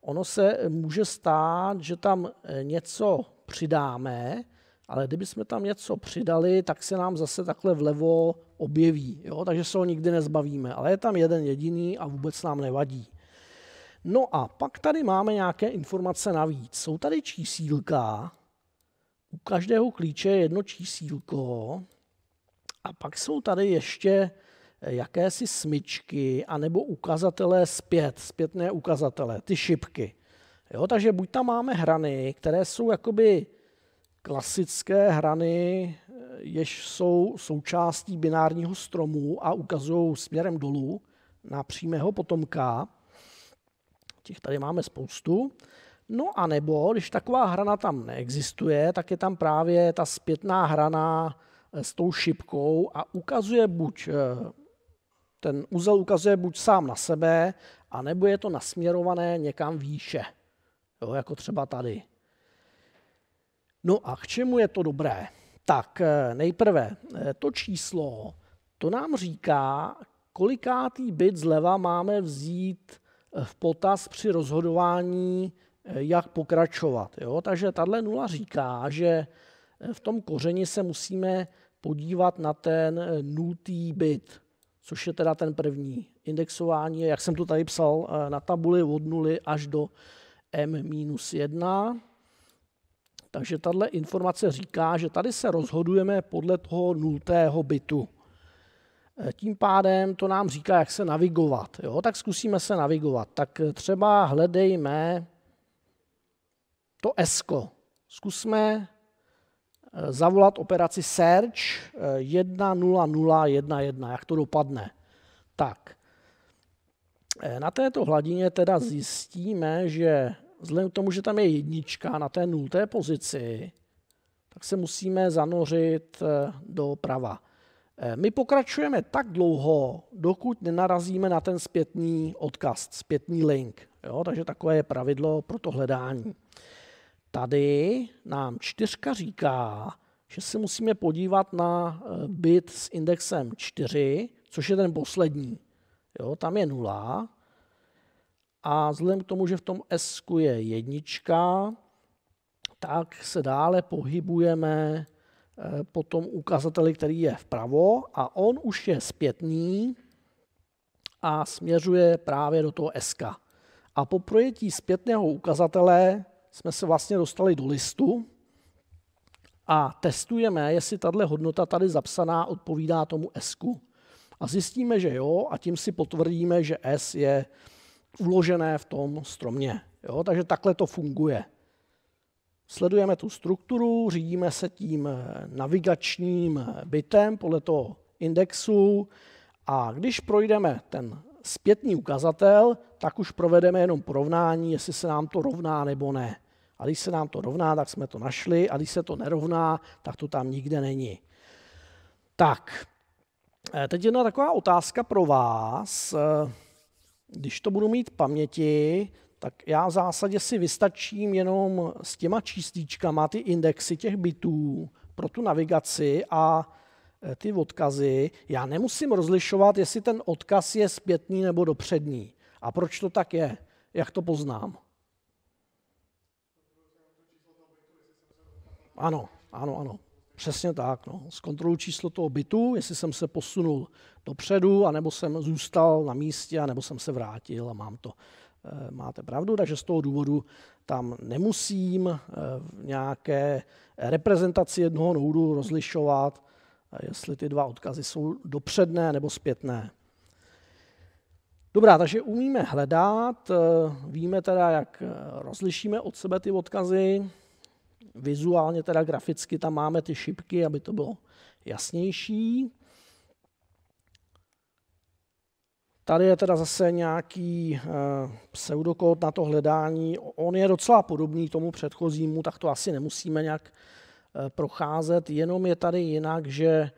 Ono se může stát, že tam eh, něco přidáme, ale kdyby jsme tam něco přidali, tak se nám zase takhle vlevo objeví. Jo? Takže se ho nikdy nezbavíme. Ale je tam jeden jediný a vůbec nám nevadí. No a pak tady máme nějaké informace navíc. Jsou tady čísílka, u každého klíče je jedno čísílko a pak jsou tady ještě eh, jakési smyčky anebo ukazatelé zpět, zpětné ukazatele, ty šipky. Jo, takže buď tam máme hrany, které jsou jakoby klasické hrany, eh, jež jsou součástí binárního stromu a ukazují směrem dolů na přímého potomka. Těch tady máme spoustu. No a nebo, když taková hrana tam neexistuje, tak je tam právě ta zpětná hrana eh, s tou šipkou a ukazuje buď, eh, ten úzel ukazuje buď sám na sebe, anebo je to nasměrované někam výše, jo, jako třeba tady. No a k čemu je to dobré? Tak eh, nejprve to číslo, to nám říká, kolikátý byt zleva máme vzít v potaz při rozhodování Eh, jak pokračovat. Jo? Takže tahle nula říká, že eh, v tom kořeni se musíme podívat na ten eh, nultý bit, což je teda ten první. Indexování jak jsem to tady psal, na tabuli od nuly až do m-1. Takže tahle informace říká, že tady se rozhodujeme podle toho nultého bitu. Tím pádem to nám říká, jak se navigovat. Jo? Tak zkusíme se navigovat. Tak třeba hledejme to ESCO. Zkusme eh, zavolat operaci search 10011, eh, jak to dopadne. Tak, eh, na této hladině teda zjistíme, že vzhledem k tomu, že tam je jednička na té nulté pozici, tak se musíme zanořit doprava. My pokračujeme tak dlouho, dokud nenarazíme na ten zpětný odkaz, zpětný link. Jo? Takže takové je pravidlo pro to hledání. Tady nám čtyřka říká, že se musíme podívat na eh, bit s indexem 4, což je ten poslední. Jo, tam je nula. A vzhledem k tomu, že v tom S je jednička, tak se dále pohybujeme eh, po tom ukazateli, který je vpravo a on už je zpětný a směřuje právě do toho SK. A po projetí zpětného ukazatele jsme se vlastně dostali do listu a testujeme, jestli tahle hodnota tady zapsaná odpovídá tomu S. -ku. A zjistíme, že jo, a tím si potvrdíme, že S je uložené v tom stromě. Jo? Takže takhle to funguje. Sledujeme tu strukturu, řídíme se tím navigačním bytem podle toho indexu a když projdeme ten zpětný ukazatel, tak už provedeme jenom porovnání, jestli se nám to rovná nebo ne. A když se nám to rovná, tak jsme to našli, a když se to nerovná, tak to tam nikde není. Tak, eh, teď jedna taková otázka pro vás. Eh, když to budu mít v paměti, tak já v zásadě si vystačím jenom s těma čístíčkama ty indexy těch bitů pro tu navigaci a eh, ty odkazy. Já nemusím rozlišovat, jestli ten odkaz je zpětný nebo dopřední. A proč to tak je? Jak to poznám? Ano, ano, ano. Přesně tak. No. Zkontroluji číslo toho bytu, jestli jsem se posunul dopředu, anebo jsem zůstal na místě, anebo jsem se vrátil a mám to. Eh, máte pravdu, takže z toho důvodu tam nemusím v eh, nějaké reprezentaci jednoho noudu rozlišovat, eh, jestli ty dva odkazy jsou dopředné nebo zpětné. Dobrá, takže umíme hledat, víme teda, jak rozlišíme od sebe ty odkazy, Vizuálně teda graficky tam máme ty šipky, aby to bylo jasnější. Tady je teda zase nějaký eh, pseudokód na to hledání. On je docela podobný tomu předchozímu, tak to asi nemusíme nějak eh, procházet. Jenom je tady jinak, že eh,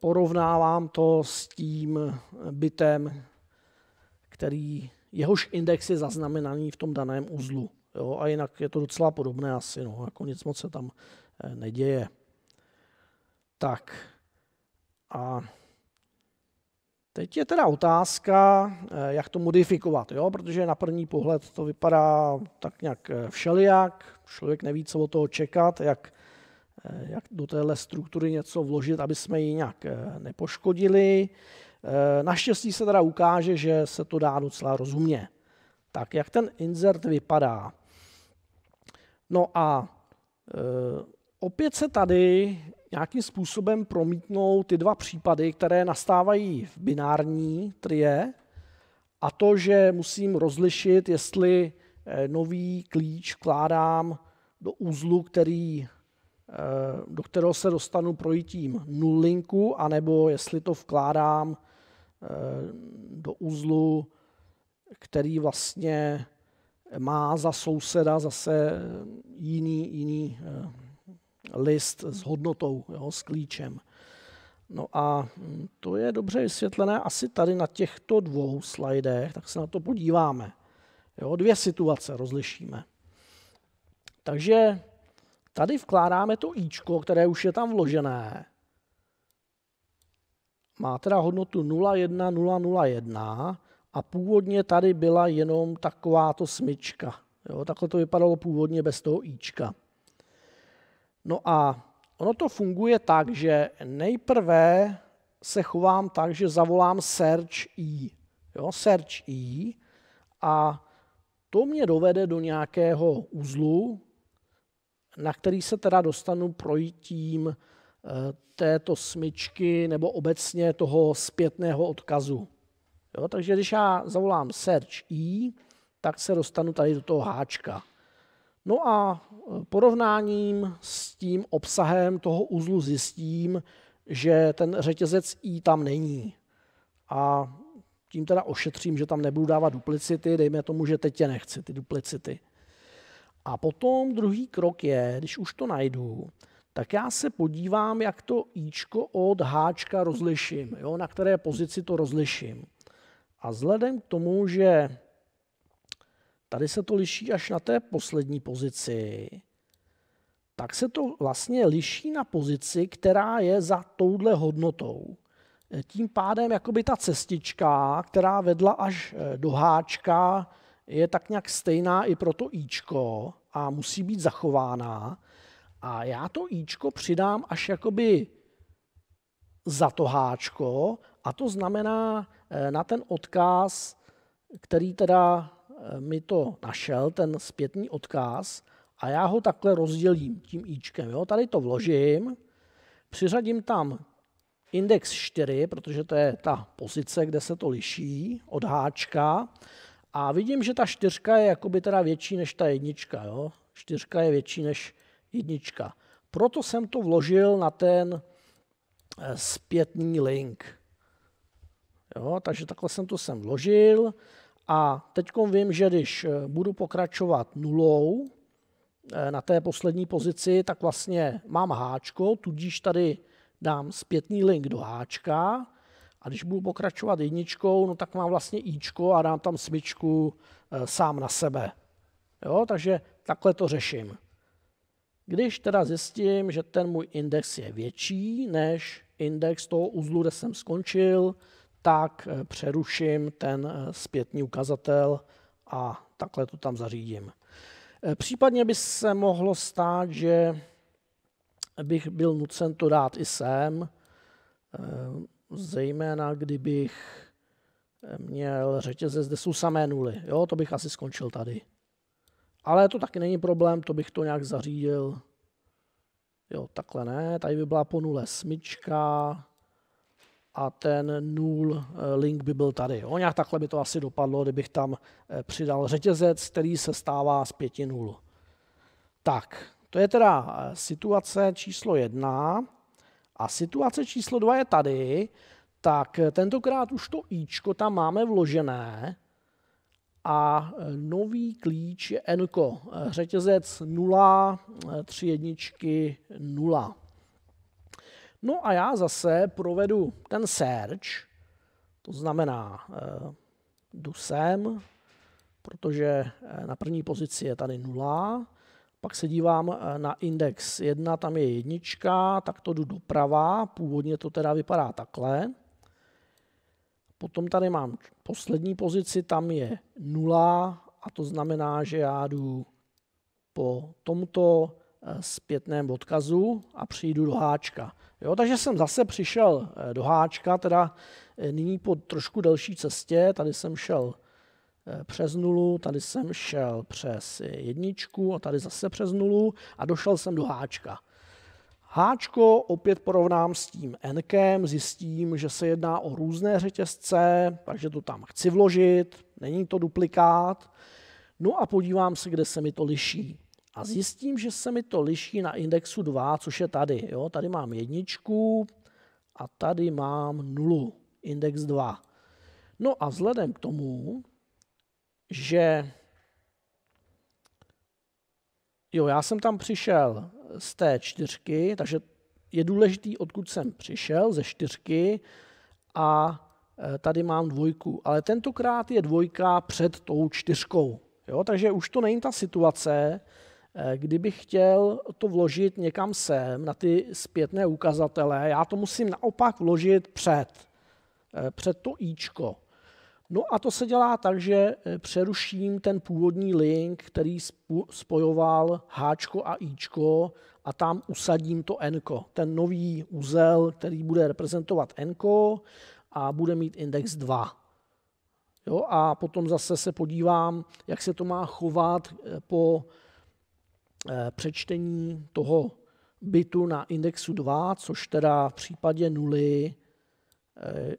porovnávám to s tím bytem, který jehož index je zaznamenaný v tom daném uzlu. Jo, a jinak je to docela podobné asi, no, jako nic moc se tam eh, neděje. Tak a teď je teda otázka, eh, jak to modifikovat, jo? protože na první pohled to vypadá tak nějak eh, všelijak, člověk neví, co od toho čekat, jak, jak do téhle struktury něco vložit, aby jsme ji nějak nepoškodili. Naštěstí se teda ukáže, že se to dá docela rozumně. Tak jak ten insert vypadá? No a e, opět se tady nějakým způsobem promítnou ty dva případy, které nastávají v binární trie, a to, že musím rozlišit, jestli e, nový klíč vkládám do úzlu, který, e, do kterého se dostanu projítím nullinku, anebo jestli to vkládám e, do úzlu, který vlastně má za souseda zase jiný, jiný eh, list s hodnotou, jo, s klíčem. No a hm, to je dobře vysvětlené asi tady na těchto dvou slajdech, tak se na to podíváme. Jo, dvě situace rozlišíme. Takže tady vkládáme to ičko, které už je tam vložené. Má teda hodnotu 01001 a původně tady byla jenom takováto smyčka. Jo, takhle to vypadalo původně bez toho ička. No a ono to funguje tak, že nejprve se chovám tak, že zavolám search i. E, jo, search i e, a to mě dovede do nějakého uzlu, na který se teda dostanu projítím eh, této smyčky nebo obecně toho zpětného odkazu. Jo, takže když já zavolám search i, e, tak se dostanu tady do toho háčka. No a eh, porovnáním s tím obsahem toho uzlu zjistím, že ten řetězec i e tam není. A tím teda ošetřím, že tam nebudu dávat duplicity, dejme tomu, že teď je nechci, ty duplicity. A potom druhý krok je, když už to najdu, tak já se podívám, jak to ičko od háčka rozliším, jo, na které pozici to rozliším. A vzhledem k tomu, že tady se to liší až na té poslední pozici, tak se to vlastně liší na pozici, která je za touhle hodnotou. Tím pádem jakoby ta cestička, která vedla až eh, do háčka, je tak nějak stejná i pro to ičko a musí být zachována. A já to ičko přidám až jakoby za to háčko a to znamená, Eh, na ten odkaz, který teda eh, mi to našel, ten zpětný odkaz, a já ho takhle rozdělím tím ičkem. Jo? Tady to vložím, přiřadím tam index 4, protože to je ta pozice, kde se to liší od háčka. A vidím, že ta čtyřka je jakoby teda větší než ta jednička. Jo? Čtyřka je větší než jednička. Proto jsem to vložil na ten eh, zpětný link. Jo, takže takhle jsem to sem vložil a teď vím, že když eh, budu pokračovat nulou eh, na té poslední pozici, tak vlastně mám háčko, tudíž tady dám zpětný link do háčka a když budu pokračovat jedničkou, no tak mám vlastně ičko a dám tam smyčku eh, sám na sebe. Jo, takže takhle to řeším. Když teda zjistím, že ten můj index je větší než index toho uzlu, kde jsem skončil, tak eh, přeruším ten eh, zpětný ukazatel a takhle to tam zařídím. Eh, případně by se mohlo stát, že bych byl nucen to dát i sem, zejména kdybych měl řetězec, zde jsou samé nuly. Jo, to bych asi skončil tady. Ale to taky není problém, to bych to nějak zařídil. Jo, takhle ne, tady by byla po nule smyčka, a ten null eh, link by byl tady. Jo? Nějak takhle by to asi dopadlo, kdybych tam eh, přidal řetězec, který se stává z pěti nul. Tak, to je teda eh, situace číslo jedna. A situace číslo dva je tady. Tak tentokrát už to ičko tam máme vložené a nový klíč je enko, řetězec 0, 3 jedničky 0. No a já zase provedu ten search, to znamená eh, jdu sem, protože eh, na první pozici je tady nula, pak se dívám eh, na index 1, tam je jednička, tak to jdu doprava, původně to teda vypadá takhle. Potom tady mám poslední pozici, tam je nula a to znamená, že já jdu po tomto Eh, zpětném odkazu a přijdu do háčka. Jo, takže jsem zase přišel eh, do háčka, teda eh, nyní po trošku delší cestě, tady jsem šel přes nulu, tady jsem šel přes jedničku a tady zase přes nulu a došel jsem do háčka. Háčko opět porovnám s tím enkem, zjistím, že se jedná o různé řetězce, takže to tam chci vložit, není to duplikát. No a podívám se, kde se mi to liší a zjistím, že se mi to liší na indexu 2, což je tady. Jo? Tady mám jedničku a tady mám nulu, index 2. No a vzhledem k tomu, že jo, já jsem tam přišel z té čtyřky, takže je důležitý, odkud jsem přišel, ze čtyřky a e, tady mám dvojku. Ale tentokrát je dvojka před tou čtyřkou. Jo? Takže už to není ta situace, Eh, kdybych chtěl to vložit někam sem, na ty zpětné ukazatele, já to musím naopak vložit před, eh, před to ičko. No a to se dělá tak, že eh, přeruším ten původní link, který spojoval háčko a ičko a tam usadím to enko, ten nový úzel, který bude reprezentovat enko a bude mít index 2. Jo, a potom zase se podívám, jak se to má chovat po Eh, přečtení toho bytu na indexu 2, což teda v případě nuly eh,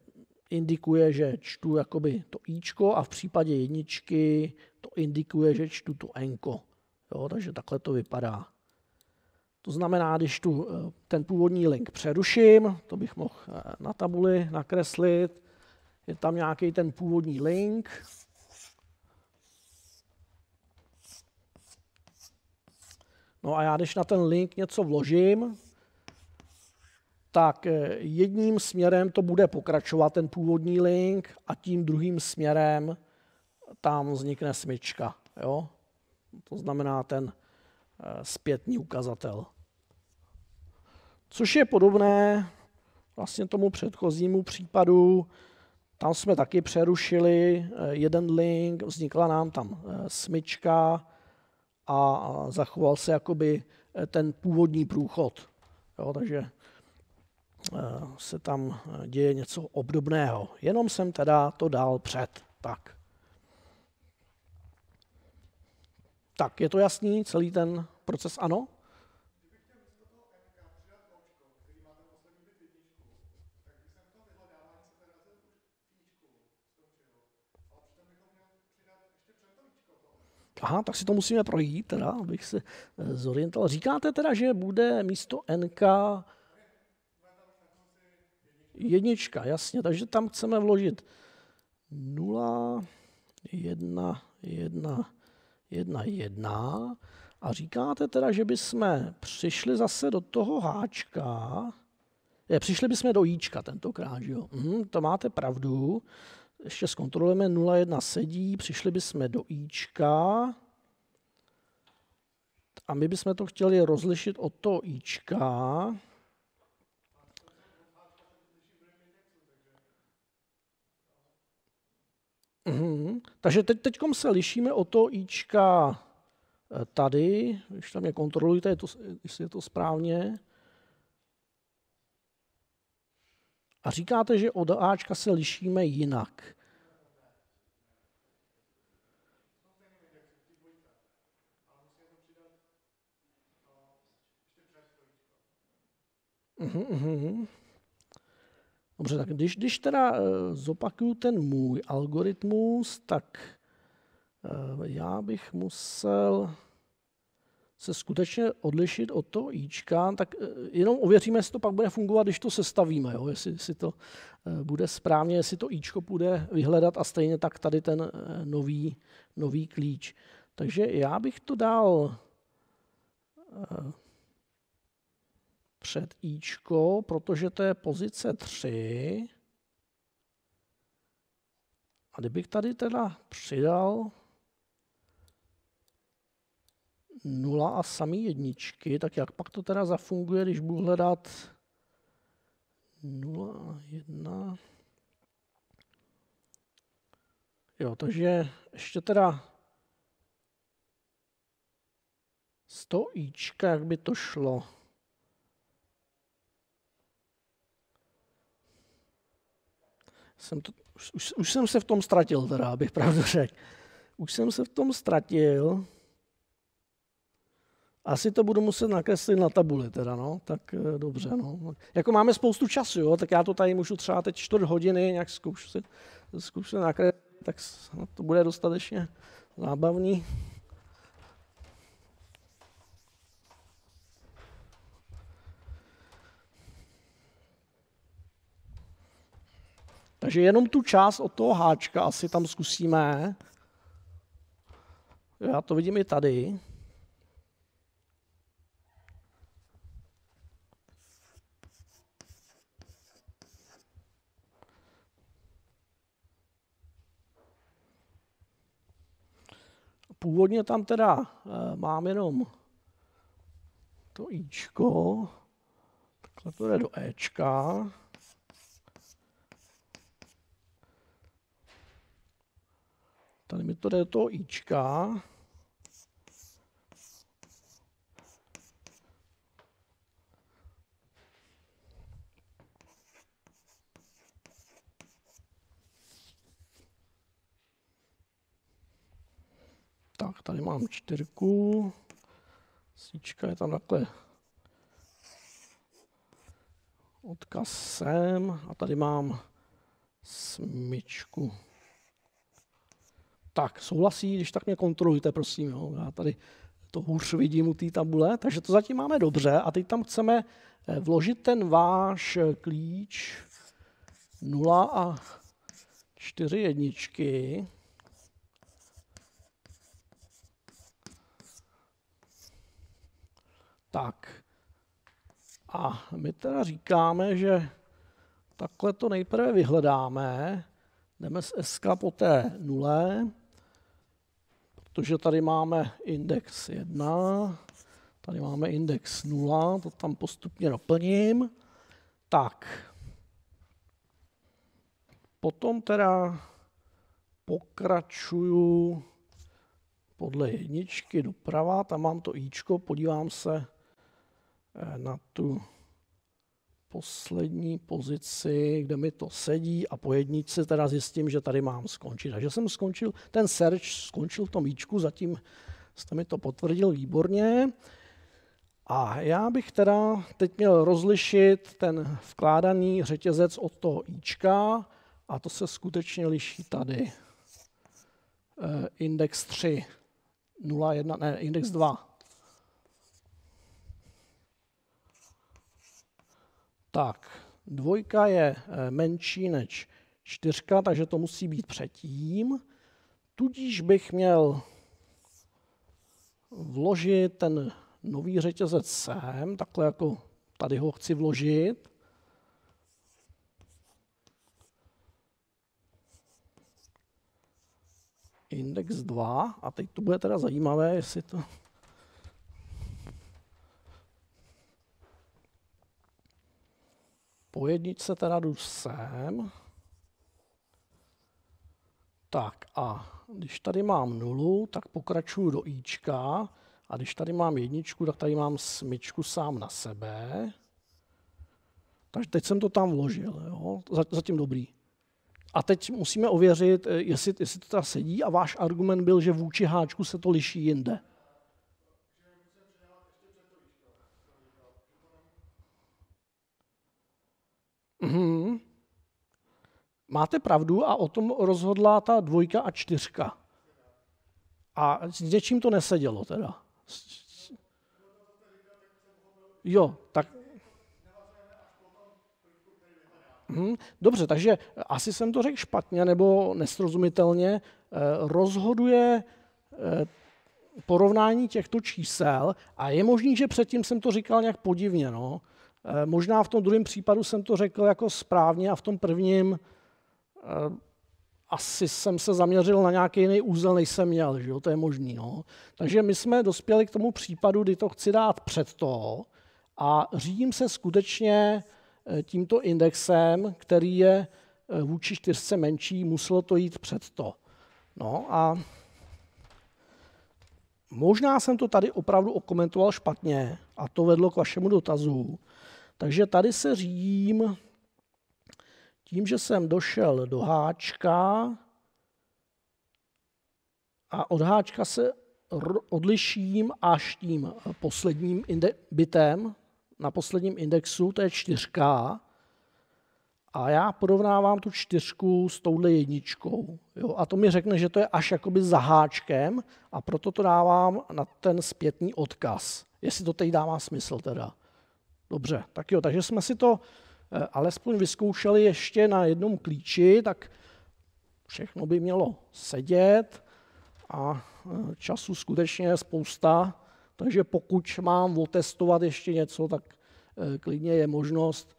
indikuje, že čtu jakoby to ičko a v případě jedničky to indikuje, že čtu to enko. Jo, takže takhle to vypadá. To znamená, když tu eh, ten původní link přeruším, to bych mohl na tabuli nakreslit, je tam nějaký ten původní link, No a já když na ten link něco vložím, tak eh, jedním směrem to bude pokračovat ten původní link a tím druhým směrem tam vznikne smyčka. Jo? To znamená ten eh, zpětný ukazatel. Což je podobné vlastně tomu předchozímu případu. Tam jsme taky přerušili eh, jeden link, vznikla nám tam smyčka, a zachoval se jakoby eh, ten původní průchod. Jo, takže eh, se tam eh, děje něco obdobného. Jenom jsem teda to dal před. Tak. Tak, je to jasný, celý ten proces ano? Aha, tak si to musíme projít, teda, abych se eh, zorientoval. Říkáte teda, že bude místo NK jednička, jasně, takže tam chceme vložit 0, 1, 1, 1, 1. A říkáte teda, že bychom přišli zase do toho háčka, je, eh, přišli bychom do jíčka tentokrát, že jo? Mm, to máte pravdu ještě zkontrolujeme, 0,1 sedí, přišli bychom do Ička a my bychom to chtěli rozlišit od toho Ička. Uhum. Takže teď teďkom se lišíme od toho Ička eh, tady, když tam je kontrolujte, je to, jestli je to správně. A říkáte, že od Ačka se lišíme jinak. Uhum, uhum. Dobře, tak když, když teda eh, zopakuju ten můj algoritmus, tak eh, já bych musel se skutečně odlišit od toho Ička, tak eh, jenom ověříme, jestli to pak bude fungovat, když to sestavíme, jo? jestli si to eh, bude správně, jestli to Ičko bude vyhledat a stejně tak tady ten eh, nový, nový klíč. Takže já bych to dal před Ičko, protože to je pozice 3. A kdybych tady teda přidal nula a samý jedničky, tak jak pak to teda zafunguje, když budu hledat 0 a 1. Jo, takže ještě teda z toho ička, jak by to šlo. Jsem to, už, už jsem se v tom ztratil teda, abych pravdu řekl. Už jsem se v tom ztratil. Asi to budu muset nakreslit na tabuli teda, no. Tak eh, dobře, no. Jako máme spoustu času, jo, tak já to tady můžu třeba teď čtvrt hodiny nějak zkoušet, si, nakreslit, tak to bude dostatečně zábavný. Takže jenom tu část od toho háčka asi tam zkusíme. Já to vidím i tady. Původně tam teda eh, mám jenom to Ičko, takhle to jde do Ečka. Tady mi to jde do toho Ička. Tak, tady mám čtyřku. Síčka je tam takhle. Odkaz sem a tady mám smyčku. Tak, souhlasí, když tak mě kontrolujte, prosím. Jo. Já tady to hůř vidím u té tabule, takže to zatím máme dobře. A teď tam chceme eh, vložit ten váš eh, klíč 0 a 4 jedničky. Tak. A my teda říkáme, že takhle to nejprve vyhledáme. Jdeme z SK po té nule, protože tady máme index 1, tady máme index 0, to tam postupně doplním. Tak. Potom teda pokračuju podle jedničky doprava, tam mám to ičko, podívám se, Eh, na tu poslední pozici, kde mi to sedí a po jednici teda zjistím, že tady mám skončit. Takže jsem skončil, ten search skončil to míčku, zatím jste mi to potvrdil výborně. A já bych teda teď měl rozlišit ten vkládaný řetězec od toho ička a to se skutečně liší tady. Eh, index 3, 1, ne, index 2, tak dvojka je eh, menší než čtyřka, takže to musí být předtím. Tudíž bych měl vložit ten nový řetězec sem, takhle jako tady ho chci vložit. Index 2, a teď to bude teda zajímavé, jestli to Po jedničce teda jdu sem. Tak a když tady mám nulu, tak pokračuju do ička. A když tady mám jedničku, tak tady mám smyčku sám na sebe. Takže teď jsem to tam vložil. Jo? Zatím dobrý. A teď musíme ověřit, eh, jestli, jestli to teda sedí a váš argument byl, že vůči háčku se to liší jinde. máte pravdu a o tom rozhodla ta dvojka a čtyřka. A s něčím to nesedělo teda. Jo, tak... Hm, dobře, takže asi jsem to řekl špatně nebo nesrozumitelně. Eh, rozhoduje eh, porovnání těchto čísel a je možný, že předtím jsem to říkal nějak podivně. No. Eh, možná v tom druhém případu jsem to řekl jako správně a v tom prvním Eh, asi jsem se zaměřil na nějaký jiný úzel, než jsem měl, že jo? to je možný. No? Takže my jsme dospěli k tomu případu, kdy to chci dát před to a řídím se skutečně eh, tímto indexem, který je eh, vůči čtyřce menší, muselo to jít před to. No a možná jsem to tady opravdu okomentoval špatně a to vedlo k vašemu dotazu. Takže tady se řídím tím, že jsem došel do háčka a od háčka se odliším až tím posledním bitem na posledním indexu, to je čtyřka, a já porovnávám tu čtyřku s touhle jedničkou. Jo? A to mi řekne, že to je až jakoby za háčkem a proto to dávám na ten zpětný odkaz. Jestli to teď dává smysl teda. Dobře, tak jo, takže jsme si to Eh, alespoň vyzkoušeli ještě na jednom klíči, tak všechno by mělo sedět a eh, času skutečně je spousta, takže pokud mám otestovat ještě něco, tak eh, klidně je možnost.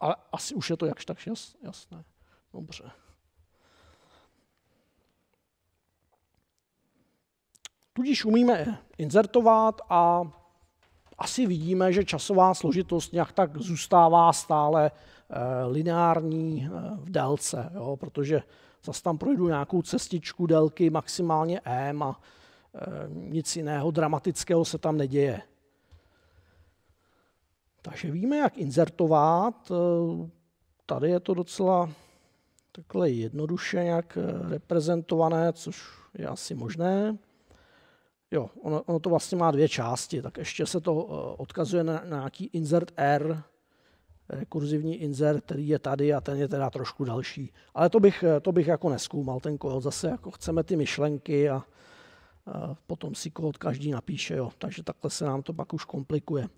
Ale asi už je to jakž tak jasné. Dobře. Tudíž umíme inzertovat a asi vidíme, že časová složitost nějak tak zůstává stále eh, lineární eh, v délce, jo, protože zase tam projdu nějakou cestičku délky maximálně M e, a eh, nic jiného dramatického se tam neděje. Takže víme, jak inzertovat. Tady je to docela takhle jednoduše nějak reprezentované, což je asi možné. Jo, ono, ono to vlastně má dvě části, tak ještě se to eh, odkazuje na, na nějaký insert R, rekurzivní insert, který je tady a ten je teda trošku další. Ale to bych, eh, to bych jako neskoumal, ten kód. Zase jako chceme ty myšlenky a, a potom si kód každý napíše, jo. takže takhle se nám to pak už komplikuje.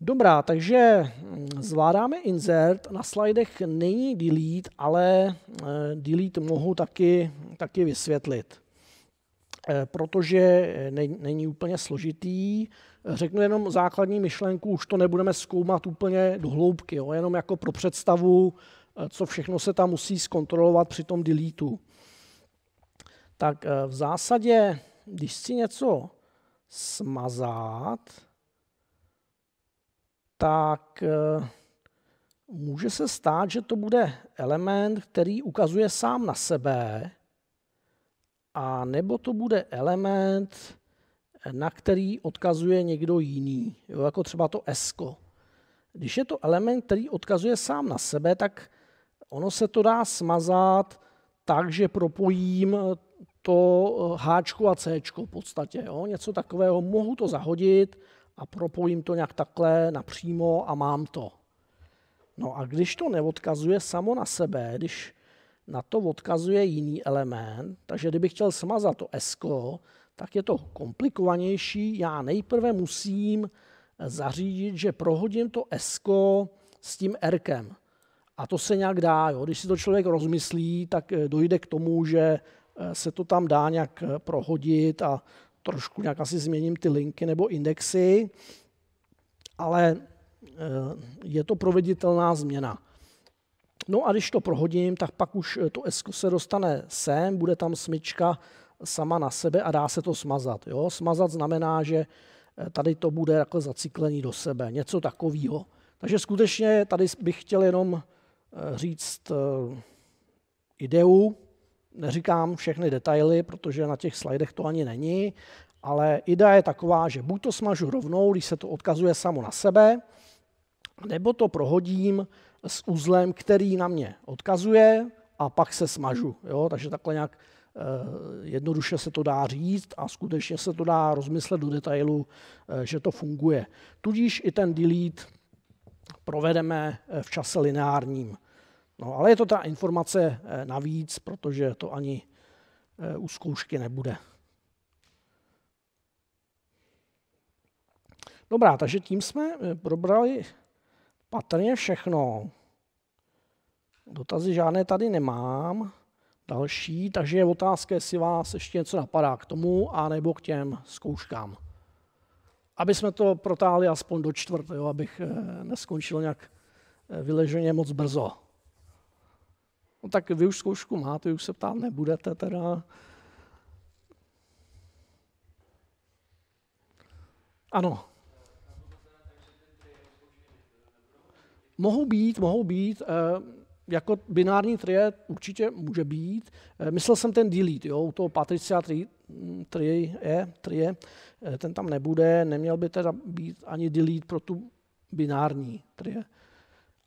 Dobrá, takže hm, zvládáme insert. Na slidech není delete, ale eh, delete mohu taky, taky vysvětlit. Eh, protože eh, není úplně složitý. Eh, řeknu jenom základní myšlenku, už to nebudeme zkoumat úplně do hloubky, jo? jenom jako pro představu, co všechno se tam musí zkontrolovat při tom deletu. Tak v zásadě, když si něco smazat, tak může se stát, že to bude element, který ukazuje sám na sebe, a nebo to bude element, na který odkazuje někdo jiný, jo, jako třeba to esko. Když je to element, který odkazuje sám na sebe, tak ono se to dá smazat tak, že propojím to H a C v podstatě. Jo? Něco takového, mohu to zahodit a propojím to nějak takhle napřímo a mám to. No a když to neodkazuje samo na sebe, když na to odkazuje jiný element, takže kdybych chtěl smazat to S, tak je to komplikovanější. Já nejprve musím zařídit, že prohodím to S s tím Rkem. A to se nějak dá. Jo. Když si to člověk rozmyslí, tak eh, dojde k tomu, že eh, se to tam dá nějak eh, prohodit a trošku nějak asi změním ty linky nebo indexy, ale je to proveditelná změna. No a když to prohodím, tak pak už eh, to S se dostane sem, bude tam smyčka sama na sebe a dá se to smazat. Jo? Smazat znamená, že eh, tady to bude jako zaciklený do sebe, něco takového. Takže skutečně tady bych chtěl jenom eh, říct ideu, neříkám všechny detaily, protože na těch slajdech to ani není, ale idea je taková, že buď to smažu rovnou, když se to odkazuje samo na sebe, nebo to prohodím s uzlem, který na mě odkazuje a pak se smažu. Jo? Takže takhle nějak eh, jednoduše se to dá říct a skutečně se to dá rozmyslet do detailu, eh, že to funguje. Tudíž i ten delete provedeme eh, v čase lineárním. No, ale je to ta informace navíc, protože to ani u zkoušky nebude. Dobrá, takže tím jsme probrali Patrně všechno. Dotazy žádné tady nemám. Další, takže je otázka, jestli vás ještě něco napadá k tomu, anebo k těm zkouškám. Aby jsme to protáhli aspoň do čtvrt, jo, abych eh, neskončil nějak eh, vyleženě moc brzo. No tak vy už zkoušku máte, už se ptát nebudete teda. Ano. Mohou být, mohou být. Eh, jako binární trie určitě může být. Eh, myslel jsem ten delete, jo, u toho Patricia je, 3 je, ten tam nebude, neměl by teda být ani delete pro tu binární trie.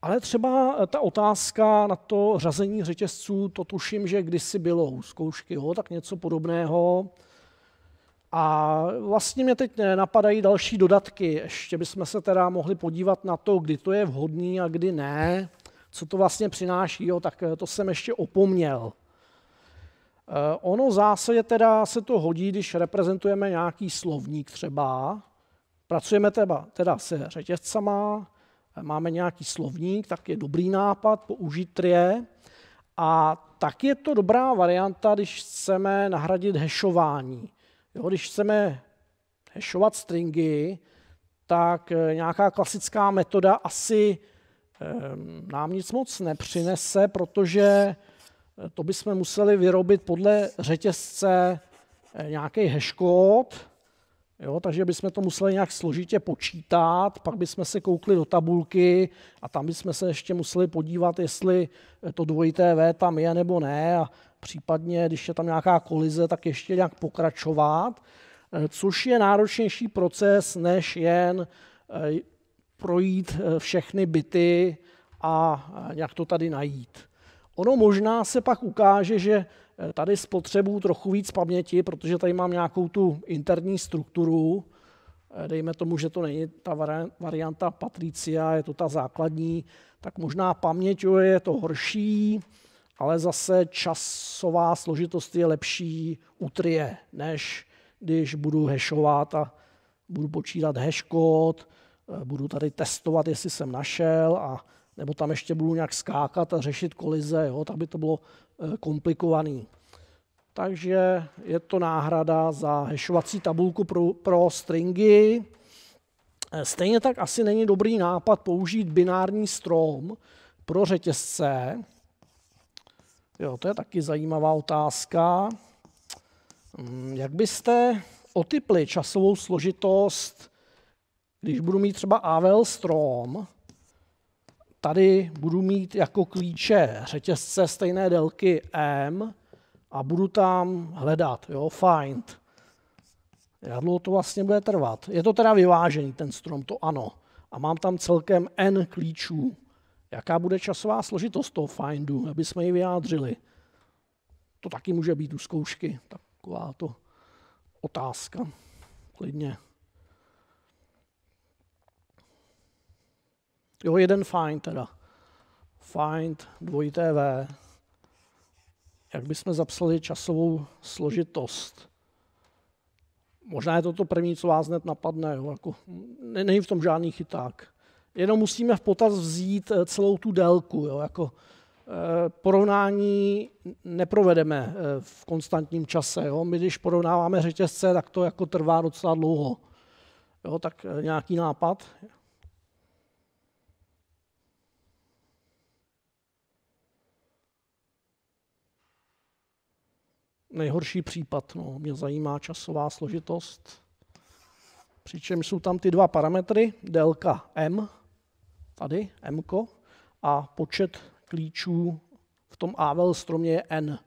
Ale třeba eh, ta otázka na to řazení řetězců, to tuším, že kdysi bylo u zkoušky, jo, tak něco podobného. A vlastně mě teď napadají další dodatky. Ještě bychom se teda mohli podívat na to, kdy to je vhodný a kdy ne. Co to vlastně přináší, jo, tak eh, to jsem ještě opomněl. Eh, ono v zásadě teda se to hodí, když reprezentujeme nějaký slovník třeba. Pracujeme teda, teda se řetězcama, eh, máme nějaký slovník, tak je dobrý nápad použít trie. A tak je to dobrá varianta, když chceme nahradit hešování. Jo, když chceme hashovat stringy, tak eh, nějaká klasická metoda asi ehm, nám nic moc nepřinese, protože eh, to bychom museli vyrobit podle řetězce eh, nějaký hashcode. Jo, takže bychom to museli nějak složitě počítat, pak bychom se koukli do tabulky a tam bychom se ještě museli podívat, jestli to dvojité V tam je nebo ne a případně, když je tam nějaká kolize, tak ještě nějak pokračovat, eh, což je náročnější proces, než jen eh, projít eh, všechny byty a nějak to tady najít. Ono možná se pak ukáže, že tady spotřebuju trochu víc paměti, protože tady mám nějakou tu interní strukturu, dejme tomu, že to není ta varianta Patricia, je to ta základní, tak možná paměť je to horší, ale zase časová složitost je lepší u trie, než když budu hashovat a budu počítat hash kód, eh, budu tady testovat, jestli jsem našel a nebo tam ještě budu nějak skákat a řešit kolize, jo, tak by to bylo eh, komplikovaný. Takže je to náhrada za hashovací tabulku pro, pro stringy. Eh, stejně tak asi není dobrý nápad použít binární strom pro řetězce, Jo, to je taky zajímavá otázka. Mm, jak byste otypli časovou složitost, když budu mít třeba AVL strom, tady budu mít jako klíče řetězce stejné délky M a budu tam hledat, jo, find. Jak dlouho to vlastně bude trvat? Je to teda vyvážený ten strom, to ano. A mám tam celkem N klíčů. Jaká bude časová složitost toho findu, aby jsme ji vyjádřili? To taky může být u zkoušky, taková to otázka. Klidně. Jo, jeden find teda. Find dvojité V. Jak bychom zapsali časovou složitost? Možná je to to první, co vás hned napadne. Jo, jako, není v tom žádný chyták. Jenom musíme v potaz vzít eh, celou tu délku. Jo, jako, eh, porovnání neprovedeme eh, v konstantním čase. Jo. My, když porovnáváme řetězce, tak to jako trvá docela dlouho. Jo, tak nějaký nápad? Nejhorší případ, no, mě zajímá časová složitost. Přičemž jsou tam ty dva parametry, délka m tady M, a počet klíčů v tom AVL stromě je N.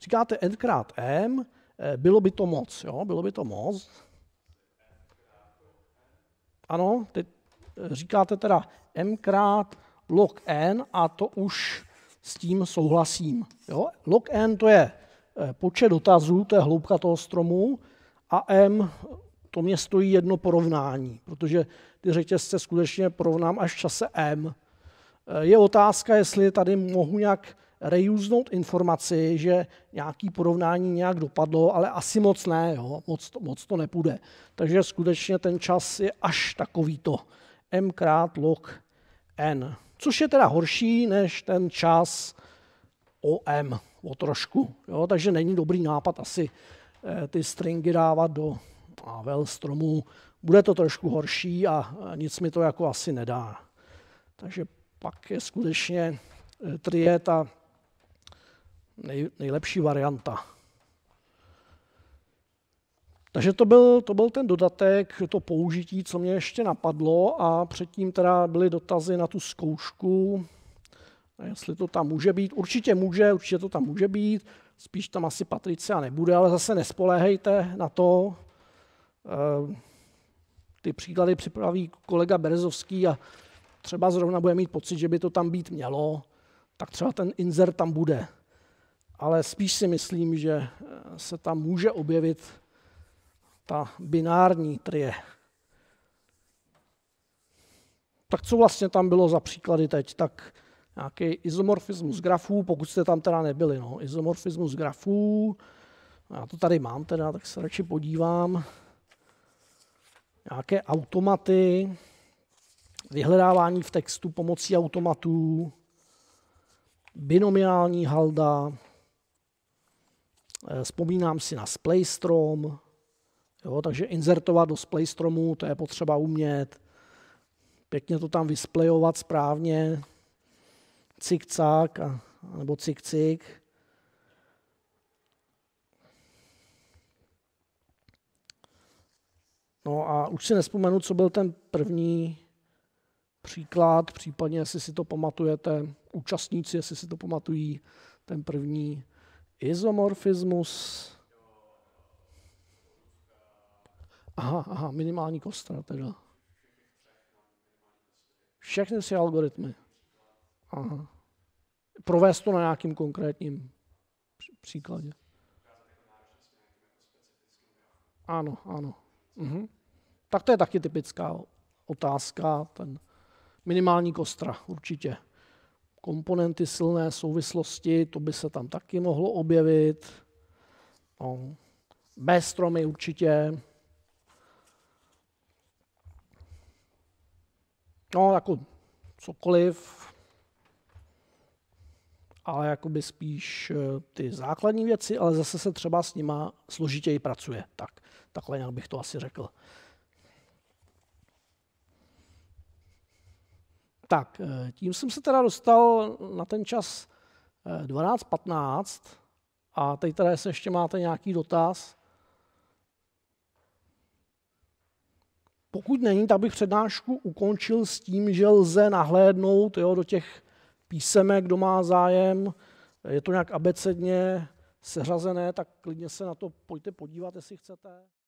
Říkáte N krát M, eh, bylo by to moc, jo, bylo by to moc. Ano, teď eh, říkáte teda M krát log N a to už s tím souhlasím. Jo? Log N to je eh, počet dotazů, to je hloubka toho stromu a M to mě stojí jedno porovnání, protože ty řetězce skutečně porovnám až v čase M. Eh, je otázka, jestli tady mohu nějak reusnout informaci, že nějaké porovnání nějak dopadlo, ale asi moc ne, jo? Moc, to, moc to nepůjde. Takže skutečně ten čas je až takovýto. m krát log n, což je teda horší než ten čas o m, o trošku. Jo? Takže není dobrý nápad asi eh, ty stringy dávat do a vel stromů, bude to trošku horší a nic mi to jako asi nedá. Takže pak je skutečně e, trie ta nej, nejlepší varianta. Takže to byl, to byl ten dodatek, to použití, co mě ještě napadlo a předtím teda byly dotazy na tu zkoušku, jestli to tam může být. Určitě může, určitě to tam může být, spíš tam asi Patricia nebude, ale zase nespoléhejte na to, Eh, ty příklady připraví kolega Berezovský a třeba zrovna bude mít pocit, že by to tam být mělo, tak třeba ten insert tam bude. Ale spíš si myslím, že eh, se tam může objevit ta binární trie. Tak co vlastně tam bylo za příklady teď? Tak nějaký izomorfismus grafů, pokud jste tam teda nebyli. No. Izomorfismus grafů, já to tady mám teda, tak se radši podívám nějaké automaty, vyhledávání v textu pomocí automatů, binomiální halda, eh, vzpomínám si na splaystrom, jo, takže inzertovat do splaystromu, to je potřeba umět, pěkně to tam vysplejovat správně, cik-cak, nebo cik-cik. No a už si nespomenu, co byl ten první příklad, případně, jestli si to pamatujete, účastníci, jestli si to pamatují, ten první izomorfismus. Aha, aha, minimální kostra teda. Všechny si algoritmy. Aha. Provést to na nějakým konkrétním příkladě. Ano, ano. Mhm. Tak to je taky typická otázka, ten minimální kostra určitě. Komponenty silné souvislosti, to by se tam taky mohlo objevit. No. B stromy určitě. No, jako cokoliv, ale jakoby spíš eh, ty základní věci, ale zase se třeba s nima složitěji pracuje. Tak. Takhle nějak bych to asi řekl. Tak, eh, tím jsem se teda dostal na ten čas 12.15 eh, a teď teda, jestli ještě máte nějaký dotaz, Pokud není, tak bych přednášku ukončil s tím, že lze nahlédnout jo, do těch písemek, kdo má zájem, je to nějak abecedně seřazené, tak klidně se na to pojďte podívat, jestli chcete.